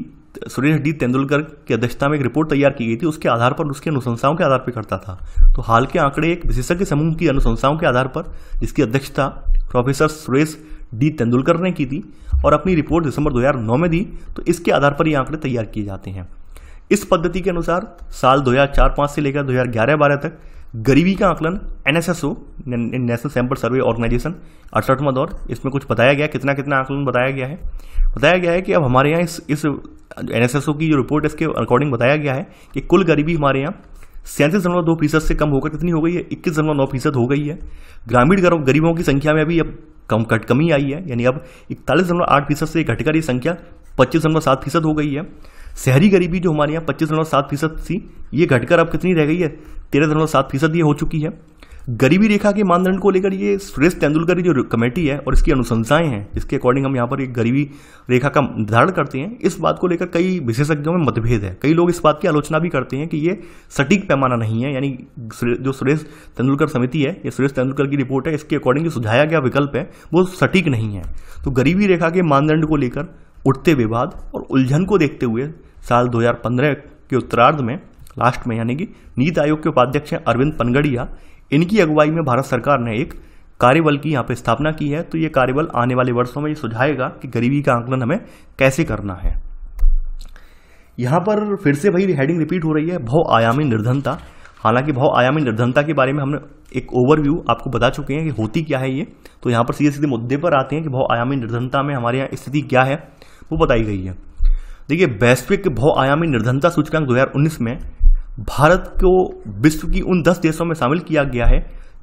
S1: सुरेश डी तेंदुलकर की अध्यक्षता में एक रिपोर्ट तैयार की गई थी उसके आधार पर उसकी अनुशंसाओं के आधार पर करता था तो हाल के आंकड़े एक विशेषज्ञ समूह की अनुशंसाओं के आधार पर इसकी अध्यक्षता प्रोफेसर सुरेश डी तेंदुलकर ने की थी और अपनी रिपोर्ट दिसंबर 2009 में दी तो इसके आधार पर ये आंकड़े तैयार किए जाते हैं इस पद्धति के अनुसार साल 2004-5 से लेकर 2011-12 तक गरीबी का आकलन N S S O national sample survey organisation अड़सठवा दौर इसमें कुछ बताया गया कितना कितना आकलन बताया गया है बताया गया है कि अब हमारे यहाँ इस इस एन एस एस ओ की जो रिपोर्ट इसके अकॉर्डिंग बताया गया है कि कुल गरीबी हमारे यहाँ सैंतीस दशमलव दो फीसद से कम होकर कितनी हो गई है इक्कीस दशमलव नौ फीसद हो गई है ग्रामीण गरीबों की संख्या में अभी अब कम कट कमी आई है यानी अब इकतालीस दशमलव आठ फीसद से घटकर ये संख्या पच्चीस दशमलव सात फीसद हो गई है शहरी गरीबी जो हमारे यहाँ पच्चीस दशमलव सात फीसद थी ये घटकर अब कितनी रह गई है तेरह दशमलव सात फीसद ये हो चुकी है गरीबी रेखा के मानदंड को लेकर ये सुरेश तेंदुलकर की जो कमेटी है और इसकी अनुशंसाएं हैं जिसके अकॉर्डिंग हम यहाँ पर एक गरीबी रेखा का निर्धारण करते हैं इस बात को लेकर कई विशेषज्ञों में मतभेद है कई लोग इस बात की आलोचना भी करते हैं कि ये सटीक पैमाना नहीं है यानी जो सुरेश तेंदुलकर समिति है या सुरेश तेंदुलकर की रिपोर्ट है इसके अकॉर्डिंग जो सुझाया गया विकल्प है वो सटीक नहीं है तो गरीबी रेखा के मानदंड को लेकर उठते विवाद और उलझन को देखते हुए साल 2015 के उत्तरार्ध में लास्ट में यानी कि नीति आयोग के उपाध्यक्ष हैं अरविंद पनगड़िया इनकी अगुवाई में भारत सरकार ने एक कार्यबल की यहाँ पर स्थापना की है तो ये कार्यबल आने वाले वर्षों में ये सुझाएगा कि गरीबी का आंकलन हमें कैसे करना है यहाँ पर फिर से वही हेडिंग रिपीट हो रही है बहुआयामी आयामी निर्धनता हालांकि बहुआयामी निर्धनता के बारे में हमने एक ओवरव्यू आपको बता चुके हैं कि होती क्या है ये तो यहाँ पर सीधे सीधे मुद्दे पर आते हैं कि बहुआयामी निर्धनता में हमारे यहाँ स्थिति क्या है वो बताई गई है देखिए वैश्विक बहुआयामी निर्धनता सूचकांक 2019 में भारत को विश्व की उन 10 देशों में शामिल किया गया है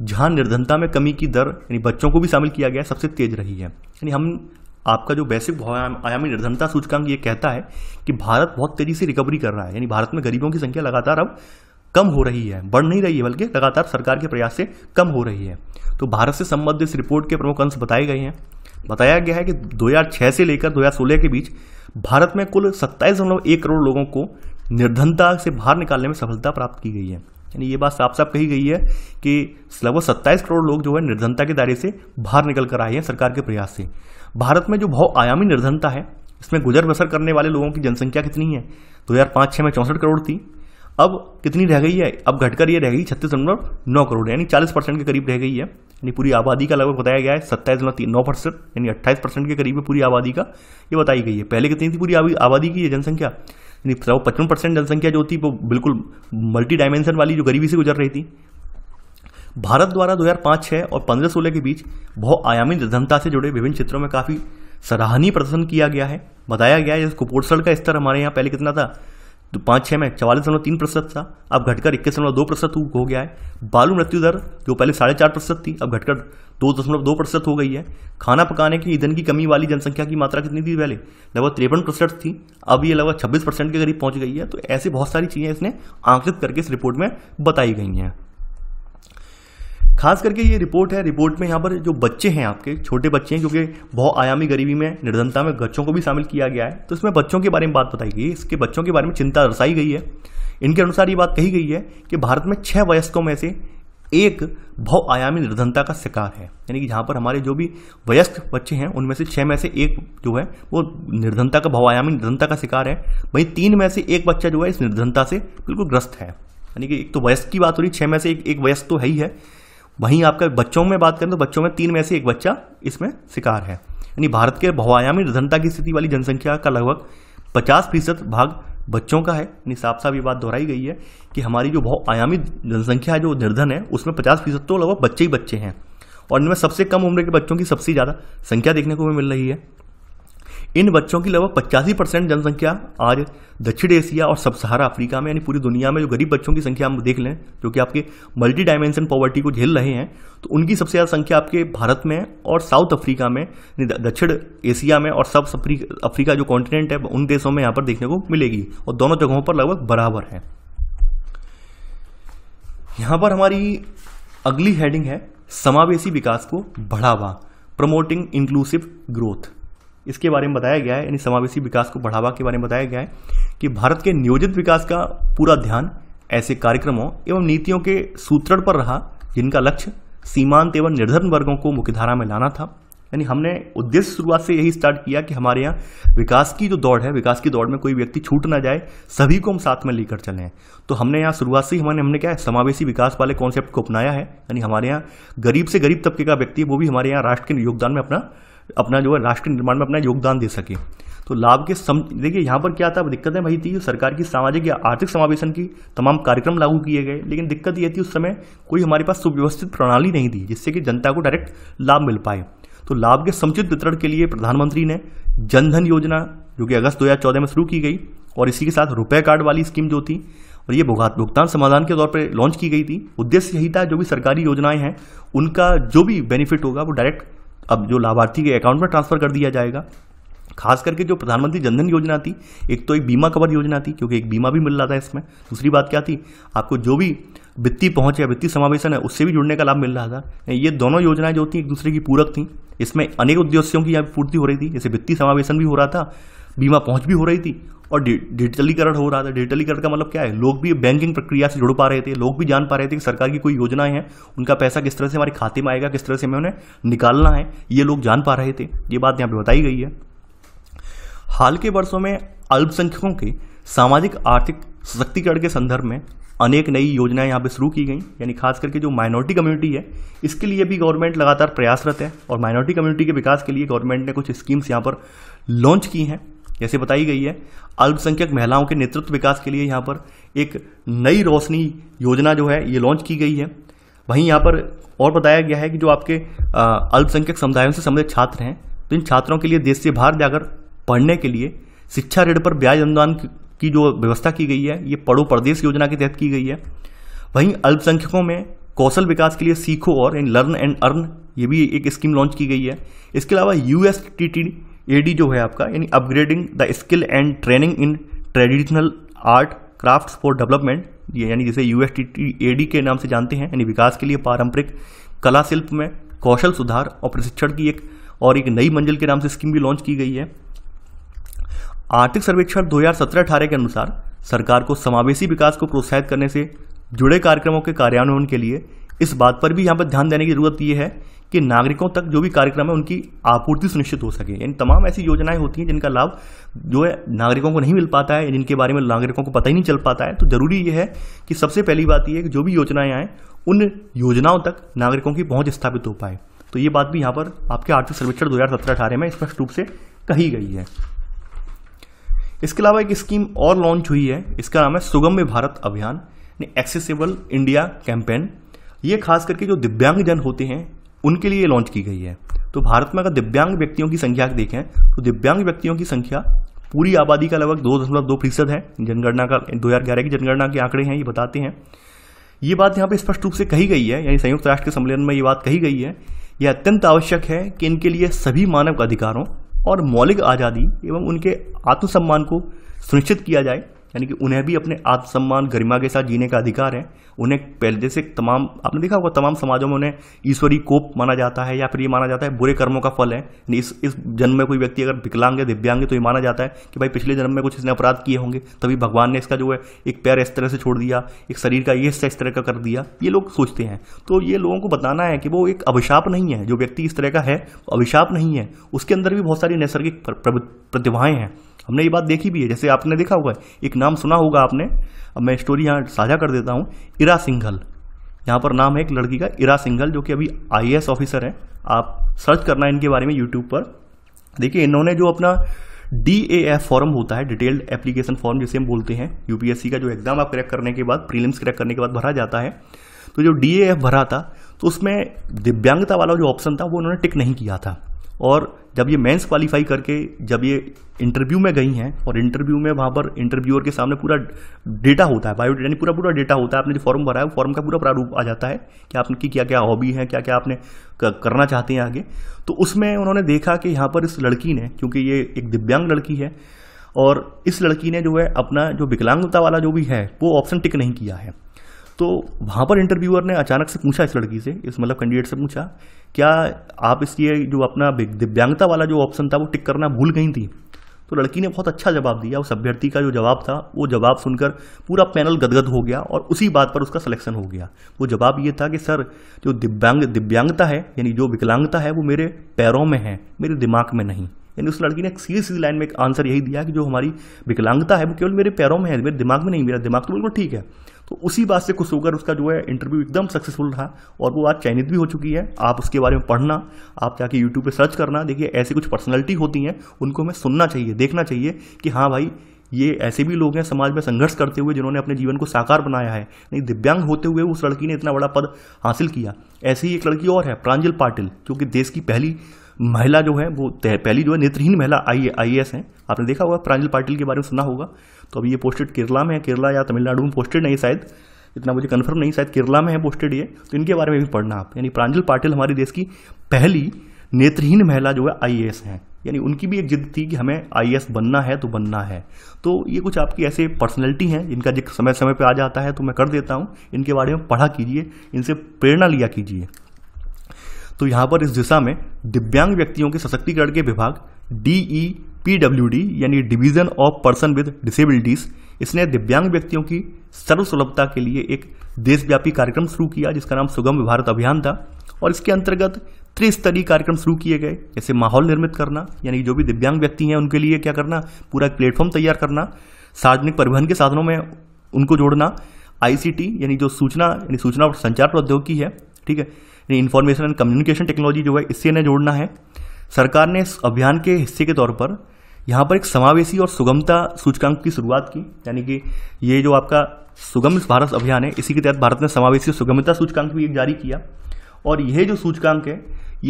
S1: जहां निर्धनता में कमी की दर यानी बच्चों को भी शामिल किया गया है सबसे तेज रही है यानी हम आपका जो वैश्विक आयामी निर्धनता सूचकांक ये कहता है कि भारत बहुत तेजी से रिकवरी कर रहा है यानी भारत में गरीबों की संख्या लगातार अब कम हो रही है बढ़ नहीं रही है बल्कि लगातार सरकार के प्रयास से कम हो रही है तो भारत से संबंधित इस रिपोर्ट के प्रमुख अंश बताए गए हैं बताया गया है कि 2006 से लेकर 2016 के बीच भारत में कुल सत्ताईस दशमलव एक करोड़ लोगों को निर्धनता से बाहर निकालने में सफलता प्राप्त की गई है यानी ये बात साफ साफ कही गई है कि लगभग सत्ताईस करोड़ लोग जो है निर्धनता के दायरे से बाहर निकल कर आए हैं सरकार के प्रयास से भारत में जो बहुआयामी निर्धनता है इसमें गुजर बसर करने वाले लोगों की जनसंख्या कितनी है दो हज़ार पाँच छः में चौंसठ करोड़ थी अब कितनी रह गई है अब घटकर ये रह गई छत्तीस दशमलव नौ करोड़ यानी चालीस परसेंट के करीब रह गई है यानी पूरी आबादी का लगभग बताया गया है सत्ताईस गुना तीन नौ परसेंट यानी अट्ठाईस परसेंट के करीब पूरी आबादी का ये बताई गई है पहले कितनी थी पूरी आबादी की जनसंख्या यानी पचपन परसेंट जनसंख्या जो थी वो बिल्कुल मल्टी डायमेंशन वाली जो गरीबी से गुजर रही थी भारत द्वारा 2005 छः और 15 सोलह के बीच बहुआयामी जनता से जुड़े विभिन्न क्षेत्रों में काफ़ी सराहनीय प्रदर्शन किया गया है बताया गया है जैसे कुपोषण का स्तर हमारे यहाँ पहले कितना था तो पाँच छः में चवालीस दशमलव तीन प्रतिशत था अब घटकर इक्कीस दशमलव दो प्रतिशत हो गया है बालू मृत्यु दर जो पहले साढ़े चार प्रतिशत थी अब घटकर दो दशमलव दो प्रतिशत हो गई है खाना पकाने की ईंधन की कमी वाली जनसंख्या की मात्रा कितनी थी पहले लगभग तिरपन प्रतिशत थी अब ये लगभग छब्बीस परसेंट के करीब पहुंच गई है तो ऐसी बहुत सारी चीज़ें इसने आंकलित करके इस रिपोर्ट में बताई गई हैं खास करके ये रिपोर्ट है रिपोर्ट में यहाँ पर जो बच्चे हैं आपके छोटे बच्चे हैं क्योंकि आयामी गरीबी में निर्धनता में बच्चों को भी शामिल किया गया है तो इसमें बच्चों के बारे में बात बताई गई इसके बच्चों के बारे में चिंता दर्शाई गई है इनके अनुसार ये बात कही गई है कि भारत में छः वयस्कों में से एक बहुआयामी निर्धनता का शिकार है यानी कि जहाँ पर हमारे जो भी वयस्क बच्चे हैं उनमें से छः में से एक जो है वो निर्धनता का बहुआयामी निर्धनता का शिकार है वहीं तीन में से एक बच्चा जो है इस निर्धनता से बिल्कुल ग्रस्त है यानी कि एक तो वयस्क की बात हो रही है छः में से एक, एक वयस्क तो है ही है वहीं आपका बच्चों में बात करें तो बच्चों में तीन में से एक बच्चा इसमें शिकार है यानी भारत के बहुआयामी निर्धनता की स्थिति वाली जनसंख्या का लगभग पचास फीसद भाग बच्चों का है यानी साफ साफ ये बात दोहराई गई है कि हमारी जो बहुआयामी जनसंख्या है जो निर्धन है उसमें पचास फीसद तो लगभग बच्चे ही बच्चे हैं और इनमें सबसे कम उम्र के बच्चों की सबसे ज़्यादा संख्या देखने को भी मिल रही है इन बच्चों की लगभग पचासी परसेंट जनसंख्या आज दक्षिण एशिया और सब सहारा अफ्रीका में यानी पूरी दुनिया में जो गरीब बच्चों की संख्या हम देख लें जो कि आपके मल्टी डायमेंशन पॉवर्टी को झेल रहे हैं तो उनकी सबसे ज़्यादा संख्या आपके भारत में और साउथ अफ्रीका में दक्षिण एशिया में और सब अफ्रीका जो कॉन्टिनेंट है उन देशों में यहाँ पर देखने को मिलेगी और दोनों जगहों पर लगभग बराबर है यहाँ पर हमारी अगली हेडिंग है समावेशी विकास को बढ़ावा प्रमोटिंग इंक्लूसिव ग्रोथ इसके बारे में बताया गया है यानी समावेशी विकास को बढ़ावा के बारे में बताया गया है कि भारत के नियोजित विकास का पूरा ध्यान ऐसे कार्यक्रमों एवं नीतियों के सूत्रण पर रहा जिनका लक्ष्य सीमांत एवं निर्धन वर्गों को मुख्यधारा में लाना था यानी हमने उद्देश्य शुरुआत से यही स्टार्ट किया कि हमारे यहाँ विकास की जो दौड़ है विकास की दौड़ में कोई व्यक्ति छूट ना जाए सभी को हम साथ में लेकर चले हैं तो हमने यहाँ शुरुआत से ही हमने हमने क्या है समावेशी विकास वाले कॉन्सेप्ट को अपनाया है यानी हमारे यहाँ गरीब से गरीब तबके का व्यक्ति वो भी हमारे यहाँ राष्ट्र के योगदान में अपना अपना जो है राष्ट्र निर्माण में अपना योगदान दे सके तो लाभ के सम देखिए यहाँ पर क्या था दिक्कतें भाई थी सरकार की सामाजिक या आर्थिक समावेशन की तमाम कार्यक्रम लागू किए गए लेकिन दिक्कत यह थी उस समय कोई हमारे पास सुव्यवस्थित प्रणाली नहीं थी जिससे कि जनता को डायरेक्ट लाभ मिल पाए तो लाभ के समुचित वितरण के लिए प्रधानमंत्री ने जनधन योजना जो कि अगस्त 2014 में शुरू की गई और इसी के साथ रुपए कार्ड वाली स्कीम जो थी और ये भुगतान समाधान के तौर पर लॉन्च की गई थी उद्देश्य यही था जो भी सरकारी योजनाएं हैं उनका जो भी बेनिफिट होगा वो डायरेक्ट अब जो लाभार्थी के अकाउंट में ट्रांसफ़र कर दिया जाएगा खास करके जो प्रधानमंत्री जनधन योजना थी एक तो एक बीमा कवर योजना थी क्योंकि एक बीमा भी मिल रहा था इसमें दूसरी बात क्या थी आपको जो भी वित्तीय पहुंच या वित्तीय समावेशन है उससे भी जुड़ने का लाभ मिल रहा था ये दोनों योजनाएं जो थी एक दूसरे की पूरक थी इसमें अनेक उद्देश्यों की यहाँ पूर्ति हो रही थी जैसे वित्तीय समावेशन भी हो रहा था बीमा पहुंच भी हो रही थी और डिजिटलीकरण हो रहा था डिजिटलीकरण का मतलब क्या है लोग भी बैंकिंग प्रक्रिया से जुड़ पा रहे थे लोग भी जान पा रहे थे कि सरकार की कोई योजनाएं हैं उनका पैसा किस तरह से हमारे खाते में आएगा किस तरह से हमें उन्हें निकालना है ये लोग जान पा रहे थे ये बात यहाँ पर बताई गई है हाल के वर्षों में अल्पसंख्यकों के सामाजिक आर्थिक सशक्तिकरण के संदर्भ में अनेक नई योजनाएं यहाँ पे शुरू की गई यानी खास करके जो माइनॉरिटी कम्युनिटी है इसके लिए भी गवर्नमेंट लगातार प्रयासरत है और माइनॉरिटी कम्युनिटी के विकास के लिए गवर्नमेंट ने कुछ स्कीम्स यहाँ पर लॉन्च की हैं जैसे बताई गई है अल्पसंख्यक महिलाओं के नेतृत्व विकास के लिए यहाँ पर एक नई रोशनी योजना जो है ये लॉन्च की गई है वहीं यहाँ पर और बताया गया है कि जो आपके अल्पसंख्यक समुदायों से संबंधित छात्र हैं तो इन छात्रों के लिए देश से बाहर जाकर पढ़ने के लिए शिक्षा ऋण पर ब्याज अनुदान की जो व्यवस्था की गई है ये पड़ो प्रदेश योजना के तहत की गई है वहीं अल्पसंख्यकों में कौशल विकास के लिए सीखो और इन लर्न एंड अर्न ये भी एक स्कीम लॉन्च की गई है इसके अलावा U S T T A D जो है आपका यानी upgrading the skill and training in traditional art craft for development ये यानी जिसे यू एस के नाम से जानते हैं यानी विकास के लिए पारंपरिक कला शिल्प में कौशल सुधार और प्रशिक्षण की एक और एक नई मंजिल के नाम से स्कीम भी लॉन्च की गई है आर्थिक सर्वेक्षण 2017-18 के अनुसार सरकार को समावेशी विकास को प्रोत्साहित करने से जुड़े कार्यक्रमों के कार्यान्वयन के लिए इस बात पर भी यहाँ पर ध्यान देने की जरूरत यह है कि नागरिकों तक जो भी कार्यक्रम है उनकी आपूर्ति सुनिश्चित हो सके यानी तमाम ऐसी योजनाएं होती हैं जिनका लाभ जो है नागरिकों को नहीं मिल पाता है जिनके बारे में नागरिकों को पता ही नहीं चल पाता है तो ज़रूरी यह है कि सबसे पहली बात यह है कि जो भी योजनाएं आए उन योजनाओं तक नागरिकों की पहुंच स्थापित हो पाए तो ये बात भी यहां पर आपके आर्थिक सर्वेक्षण दो हज़ार में स्पष्ट रूप से कही गई है इसके अलावा एक स्कीम और लॉन्च हुई है इसका नाम है सुगम्य भारत अभियान एक्सेसिबल इंडिया कैंपेन ये खास करके जो दिव्यांगजन होते हैं उनके लिए लॉन्च की गई है तो भारत में अगर दिव्यांग व्यक्तियों की संख्या देखें तो दिव्यांग व्यक्तियों की संख्या पूरी आबादी का लगभग दो दशमलव दो फीसद है जनगणना का दो हज़ार ग्यारह की जनगणना के आंकड़े हैं ये बताते हैं ये बात यहाँ पे स्पष्ट रूप से कही गई है यानी संयुक्त राष्ट्र के सम्मेलन में ये बात कही गई है यह अत्यंत आवश्यक है कि इनके लिए सभी मानव अधिकारों और मौलिक आज़ादी एवं उनके आत्मसम्मान को सुनिश्चित किया जाए यानी कि उन्हें भी अपने आत्मसम्मान गरिमा के साथ जीने का अधिकार है उन्हें पहले से तमाम आपने देखा होगा तमाम समाजों में उन्हें ईश्वरी कोप माना जाता है या फिर ये माना जाता है बुरे कर्मों का फल है इस इस जन्म में कोई व्यक्ति अगर विकलांग है दिव्यांग है तो ये माना जाता है कि भाई पिछले जन्म में कुछ इसने अपराध किए होंगे तभी भगवान ने इसका जो है एक पैर इस तरह से छोड़ दिया एक शरीर का ये हिस्सा इस तरह का कर दिया ये लोग सोचते हैं तो ये लोगों को बताना है कि वो एक अभिशाप नहीं है जो व्यक्ति इस तरह का है अभिशाप नहीं है उसके अंदर भी बहुत सारी नैसर्गिक प्रतिभाएं हैं हमने ये बात देखी भी है जैसे आपने देखा होगा एक नाम सुना होगा आपने अब मैं स्टोरी यहाँ साझा कर देता हूँ इरा सिंघल यहाँ पर नाम है एक लड़की का इरा सिंघल जो कि अभी आई ऑफिसर है आप सर्च करना इनके बारे में यूट्यूब पर देखिए इन्होंने जो अपना डी ए एफ फॉर्म होता है डिटेल्ड एप्लीकेशन फॉर्म जिसे हम बोलते हैं यूपीएससी का जो एग्ज़ाम आप क्रैक करने के बाद प्रीलिम्स क्रैक करने के बाद भरा जाता है तो जो डी ए एफ भरा था तो उसमें दिव्यांगता वाला जो ऑप्शन था वो उन्होंने टिक नहीं किया था और जब ये मेंस क्वालिफाई करके जब ये इंटरव्यू में गई हैं और इंटरव्यू में वहाँ पर इंटरव्यूअर के सामने पूरा डेटा होता है बायोडेटा यानी पूरा पूरा डेटा होता है आपने जो फॉर्म भरा है वो फॉर्म का पूरा प्रारूप आ जाता है कि आपकी क्या क्या हॉबी है क्या क्या आपने करना चाहते हैं आगे तो उसमें उन्होंने देखा कि यहाँ पर इस लड़की ने क्योंकि ये एक दिव्यांग लड़की है और इस लड़की ने जो है अपना जो विकलांगता वाला जो भी है वो ऑप्शन टिक नहीं किया है तो वहाँ पर इंटरव्यूअर ने अचानक से पूछा इस लड़की से इस मतलब कैंडिडेट से पूछा क्या आप इसलिए जो अपना दिव्यांगता वाला जो ऑप्शन था वो टिक करना भूल गई थी तो लड़की ने बहुत अच्छा जवाब दिया उस अभ्यर्थी का जो जवाब था वो जवाब सुनकर पूरा पैनल गदगद हो गया और उसी बात पर उसका सिलेक्शन हो गया वो जवाब ये था कि सर जो दिव्यांग दिव्यांगता है यानी जो विकलांगता है वो मेरे पैरों में है मेरे दिमाग में नहीं यानी उस लड़की ने एक सीधी सीधी लाइन में एक आंसर यही दिया कि जो हमारी विकलांगता है वो केवल मेरे पैरों में है मेरे दिमाग में नहीं मेरा दिमाग तो बिल्कुल ठीक है तो उसी बात से खुश होकर उसका जो है इंटरव्यू एकदम सक्सेसफुल रहा और वो आज चयनित भी हो चुकी है आप उसके बारे में पढ़ना आप जाके यूट्यूब पर सर्च करना देखिए ऐसी कुछ पर्सनैलिटी होती हैं उनको हमें सुनना चाहिए देखना चाहिए कि हाँ भाई ये ऐसे भी लोग हैं समाज में संघर्ष करते हुए जिन्होंने अपने जीवन को साकार बनाया है नहीं दिव्यांग होते हुए उस लड़की ने इतना बड़ा पद हासिल किया ऐसी ही एक लड़की और है प्रांजल पाटिल जो कि देश की पहली महिला जो है वो पहली जो है नेत्रहीन महिला आई आई एस हैं आपने देखा होगा प्रांजल पाटिल के बारे में सुना होगा तो अभी ये पोस्टेड केरला में है केरला या तमिलनाडु में पोस्टेड नहीं शायद इतना मुझे कन्फर्म नहीं शायद केरला में है पोस्टेड ये तो इनके बारे में भी पढ़ना आप यानी प्रांजल पाटिल हमारे देश की पहली नेत्रहीन महिला जो है आई हैं यानी उनकी भी एक जिद थी कि हमें आई बनना है तो बनना है तो ये कुछ आपकी ऐसे पर्सनैलिटी हैं जिनका जिक्र समय समय पर आ जाता है तो मैं कर देता हूँ इनके बारे में पढ़ा कीजिए इनसे प्रेरणा लिया कीजिए तो यहाँ पर इस दिशा में दिव्यांग व्यक्तियों के सशक्तिकरण के विभाग डी ई e पीडब्ल्यूडी यानी division of person with disabilities इसने दिव्यांग व्यक्तियों की सर्वसुलभता के लिए एक देशव्यापी कार्यक्रम शुरू किया जिसका नाम सुगम भारत अभियान था और इसके अंतर्गत त्रिस्तरीय कार्यक्रम शुरू किए गए जैसे माहौल निर्मित करना यानी जो भी दिव्यांग व्यक्ति हैं उनके लिए क्या करना पूरा एक प्लेटफॉर्म तैयार करना सार्वजनिक परिवहन के साधनों में उनको जोड़ना आईसीटी यानी जो सूचना यानी सूचना और संचार प्रौद्योगिकी है ठीक है यानी इन्फॉर्मेशन एंड कम्युनिकेशन टेक्नोलॉजी जो है इससे इन्हें जोड़ना है सरकार ने इस अभियान के हिस्से के तौर पर यहाँ पर एक समावेशी और सुगमता सूचकांक की शुरुआत की यानी कि ये जो आपका सुगम भारत अभियान है इसी के तहत भारत ने समावेशी सुगमता सूचकांक भी एक जारी किया और यह जो सूचकांक है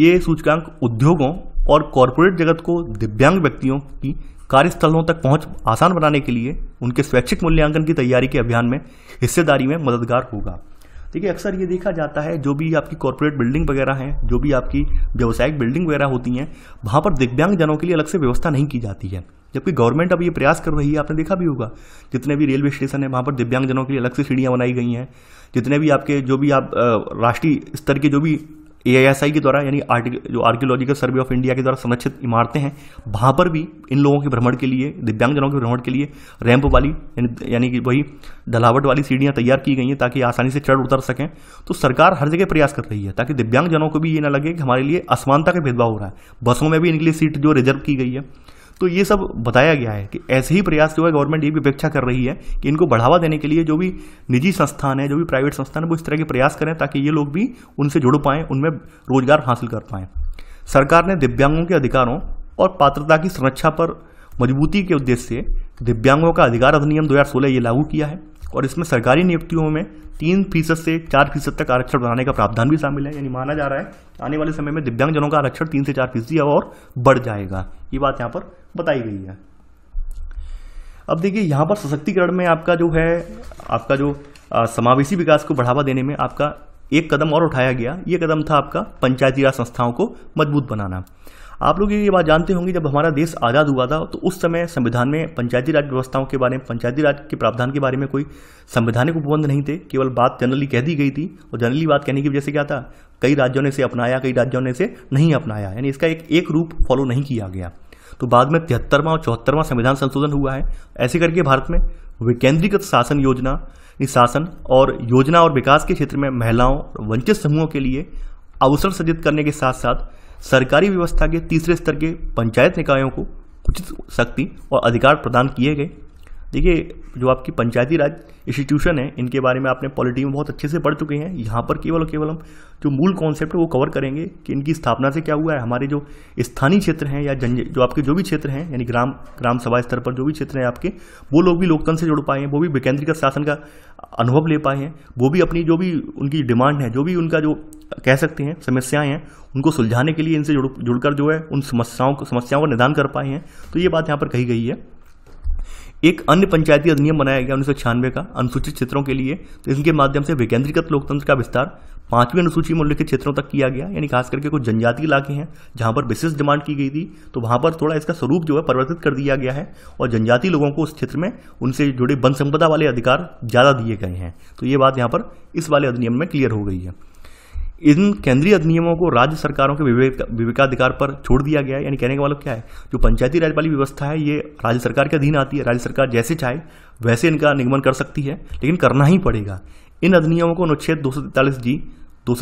S1: ये सूचकांक उद्योगों और कॉरपोरेट जगत को दिव्यांग व्यक्तियों की कार्यस्थलों तक पहुंच आसान बनाने के लिए उनके स्वैच्छिक मूल्यांकन की तैयारी के अभियान में हिस्सेदारी में मददगार होगा देखिए अक्सर ये देखा जाता है जो भी आपकी कॉरपोरेट बिल्डिंग वगैरह हैं जो भी आपकी व्यवसायिक बिल्डिंग वगैरह होती हैं वहाँ पर दिव्यांगजनों के लिए अलग से व्यवस्था नहीं की जाती है जबकि गवर्नमेंट अब ये प्रयास कर रही है आपने देखा भी होगा जितने भी रेलवे स्टेशन है वहाँ पर दिव्यांगजनों के लिए अलग से सीढ़ियाँ बनाई गई हैं जितने भी आपके जो भी आप राष्ट्रीय स्तर के जो भी ए आई एस आई के द्वारा यानी जो आर्कियोलॉजिकल सर्वे ऑफ इंडिया के द्वारा संरक्षित इमारतें हैं वहाँ पर भी इन लोगों के भ्रमण के लिए दिव्यांगजनों के भ्रमण के लिए रैंप वाली यानी कि वही दलावट वाली सीढ़ियाँ तैयार की गई हैं ताकि आसानी से चढ़ उतर सकें तो सरकार हर जगह प्रयास कर रही है ताकि दिव्यांगजनों को भी ये ना लगे कि हमारे लिए असमानता का भेदभाव हो रहा है बसों में भी इनके लिए सीट जो रिजर्व की गई है तो ये सब बताया गया है कि ऐसे ही प्रयास जो है गवर्नमेंट ये भी अपेक्षा कर रही है कि इनको बढ़ावा देने के लिए जो भी निजी संस्थान है जो भी प्राइवेट संस्थान है वो इस तरह के प्रयास करें ताकि ये लोग भी उनसे जुड़ पाएँ उनमें रोजगार हासिल कर पाएँ सरकार ने दिव्यांगों के अधिकारों और पात्रता की संरक्षा पर मजबूती के उद्देश्य से दिव्यांगों का अधिकार अधिनियम 2016 ये लागू किया है और इसमें सरकारी नियुक्तियों में तीन फीसद से चार फीसद तक आरक्षण बढ़ाने का प्रावधान भी शामिल है यानी माना जा रहा है आने वाले समय में दिव्यांगजनों का आरक्षण तीन से चार फीसदी और बढ़ जाएगा ये बात यहाँ पर बताई गई है अब देखिए यहाँ पर सशक्तिकरण में आपका जो है आपका जो समावेशी विकास को बढ़ावा देने में आपका एक कदम और उठाया गया ये कदम था आपका पंचायती राज संस्थाओं को मजबूत बनाना आप लोग ये बात जानते होंगे जब हमारा देश आज़ाद हुआ था तो उस समय संविधान में पंचायती राज व्यवस्थाओं के बारे में पंचायती राज के प्रावधान के बारे में कोई संवैधानिक उपबंध नहीं थे केवल बात जनरली कह दी गई थी और जनरली बात कहने की वजह से क्या था कई राज्यों ने इसे अपनाया कई राज्यों ने इसे नहीं अपनाया यानी इसका एक एक रूप फॉलो नहीं किया गया तो बाद में तिहत्तरवां और चौहत्तरवां संविधान संशोधन हुआ है ऐसे करके भारत में विकेंद्रीकृत शासन योजना शासन और योजना और विकास के क्षेत्र में महिलाओं और वंचित समूहों के लिए अवसर सज्जित करने के साथ साथ सरकारी व्यवस्था के तीसरे स्तर के पंचायत निकायों को उचित शक्ति और अधिकार प्रदान किए गए देखिए जो आपकी पंचायती राज इंस्टीट्यूशन है इनके बारे में आपने पॉलिटी में बहुत अच्छे से पढ़ चुके हैं यहाँ पर केवल और केवल हम जो मूल कॉन्सेप्ट है वो कवर करेंगे कि इनकी स्थापना से क्या हुआ है हमारे जो स्थानीय क्षेत्र हैं या जन जो आपके जो भी क्षेत्र हैं यानी ग्राम ग्राम सभा स्तर पर जो भी क्षेत्र हैं आपके वो लोग भी लोकतंत्र से जुड़ पाए हैं वो भी विकेंद्रीकृत शासन का अनुभव ले पाए हैं वो भी अपनी जो भी उनकी डिमांड है जो भी उनका जो कह सकते हैं समस्याएं हैं उनको सुलझाने के लिए इनसे जुड़ जुड़कर जो है उन समस्याओं को समस्याओं का निदान कर पाए हैं तो ये बात यहाँ पर कही गई है एक अन्य पंचायती अधिनियम बनाया गया उन्नीस का अनुसूचित क्षेत्रों के लिए तो इनके माध्यम से विकेंद्रीकृत लोकतंत्र का विस्तार पांचवी अनुसूची में उल्लिखित क्षेत्रों तक किया गया यानी खास करके कुछ जनजातीय इलाके हैं जहां पर विशेष डिमांड की गई थी तो वहां पर थोड़ा इसका स्वरूप जो है परिवर्तित कर दिया गया है और जनजातीय लोगों को उस क्षेत्र में उनसे जुड़े वन संपदा वाले अधिकार ज़्यादा दिए गए हैं तो ये बात यहाँ पर इस वाले अधिनियम में क्लियर हो गई है इन केंद्रीय अधिनियमों को राज्य सरकारों के विवेक विवेकाधिकार पर छोड़ दिया गया है यानी कहने का मतलब क्या है जो पंचायती राज वाली व्यवस्था है ये राज्य सरकार के अधीन आती है राज्य सरकार जैसे चाहे वैसे इनका निगमन कर सकती है लेकिन करना ही पड़ेगा इन अधिनियमों को अनुच्छेद दो जी दो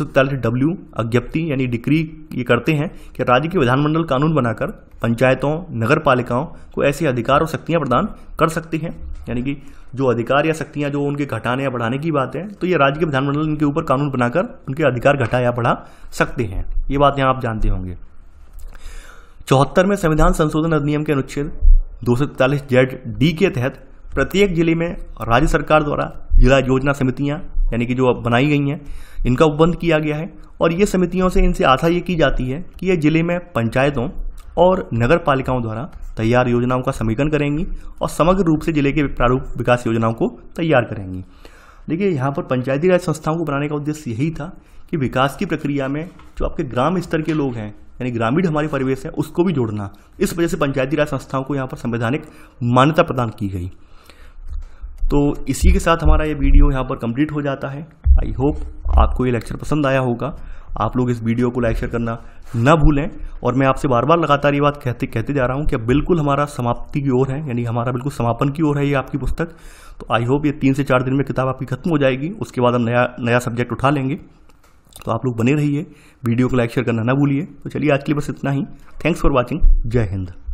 S1: डब्ल्यू अज्ञप्ति यानी डिक्री ये करते हैं कि राज्य के विधानमंडल कानून बनाकर पंचायतों नगर पालिकाओं को ऐसे अधिकार और शक्तियाँ प्रदान कर सकती हैं यानी कि जो अधिकार या शक्तियाँ जो उनके घटाने या बढ़ाने की बात है तो ये राज्य के विधानमंडल इनके ऊपर कानून बनाकर उनके अधिकार घटा या बढ़ा सकते हैं ये बात यहाँ आप जानते होंगे चौहत्तर में संविधान संशोधन अधिनियम के अनुच्छेद दो सौ जेड डी के तहत प्रत्येक जिले में राज्य सरकार द्वारा जिला योजना समितियाँ यानी कि जो बनाई गई हैं इनका उपबंध किया गया है और ये समितियों से इनसे आशा ये की जाती है कि ये जिले में पंचायतों और नगर पालिकाओं द्वारा तैयार योजनाओं का समीकरण करेंगी और समग्र रूप से जिले के प्रारूप विकास योजनाओं को तैयार करेंगी देखिए यहाँ पर पंचायती राज संस्थाओं को बनाने का उद्देश्य यही था कि विकास की प्रक्रिया में जो आपके ग्राम स्तर के लोग हैं यानी ग्रामीण हमारे परिवेश है उसको भी जोड़ना इस वजह से पंचायती राज संस्थाओं को यहाँ पर संवैधानिक मान्यता प्रदान की गई तो इसी के साथ हमारा ये वीडियो यहाँ पर कंप्लीट हो जाता है आई होप आपको ये लेक्चर पसंद आया होगा आप लोग इस वीडियो को लाइक शेयर करना ना भूलें और मैं आपसे बार बार लगातार ये बात कहते कहते जा रहा हूँ कि बिल्कुल हमारा समाप्ति की ओर है यानी हमारा बिल्कुल समापन की ओर है ये आपकी पुस्तक तो आई होप ये तीन से चार दिन में किताब आपकी खत्म हो जाएगी उसके बाद हम नया नया सब्जेक्ट उठा लेंगे तो आप लोग बने रहिए वीडियो को लाइक शेयर करना ना भूलिए तो चलिए आज के लिए बस इतना ही थैंक्स फॉर वॉचिंग जय हिंद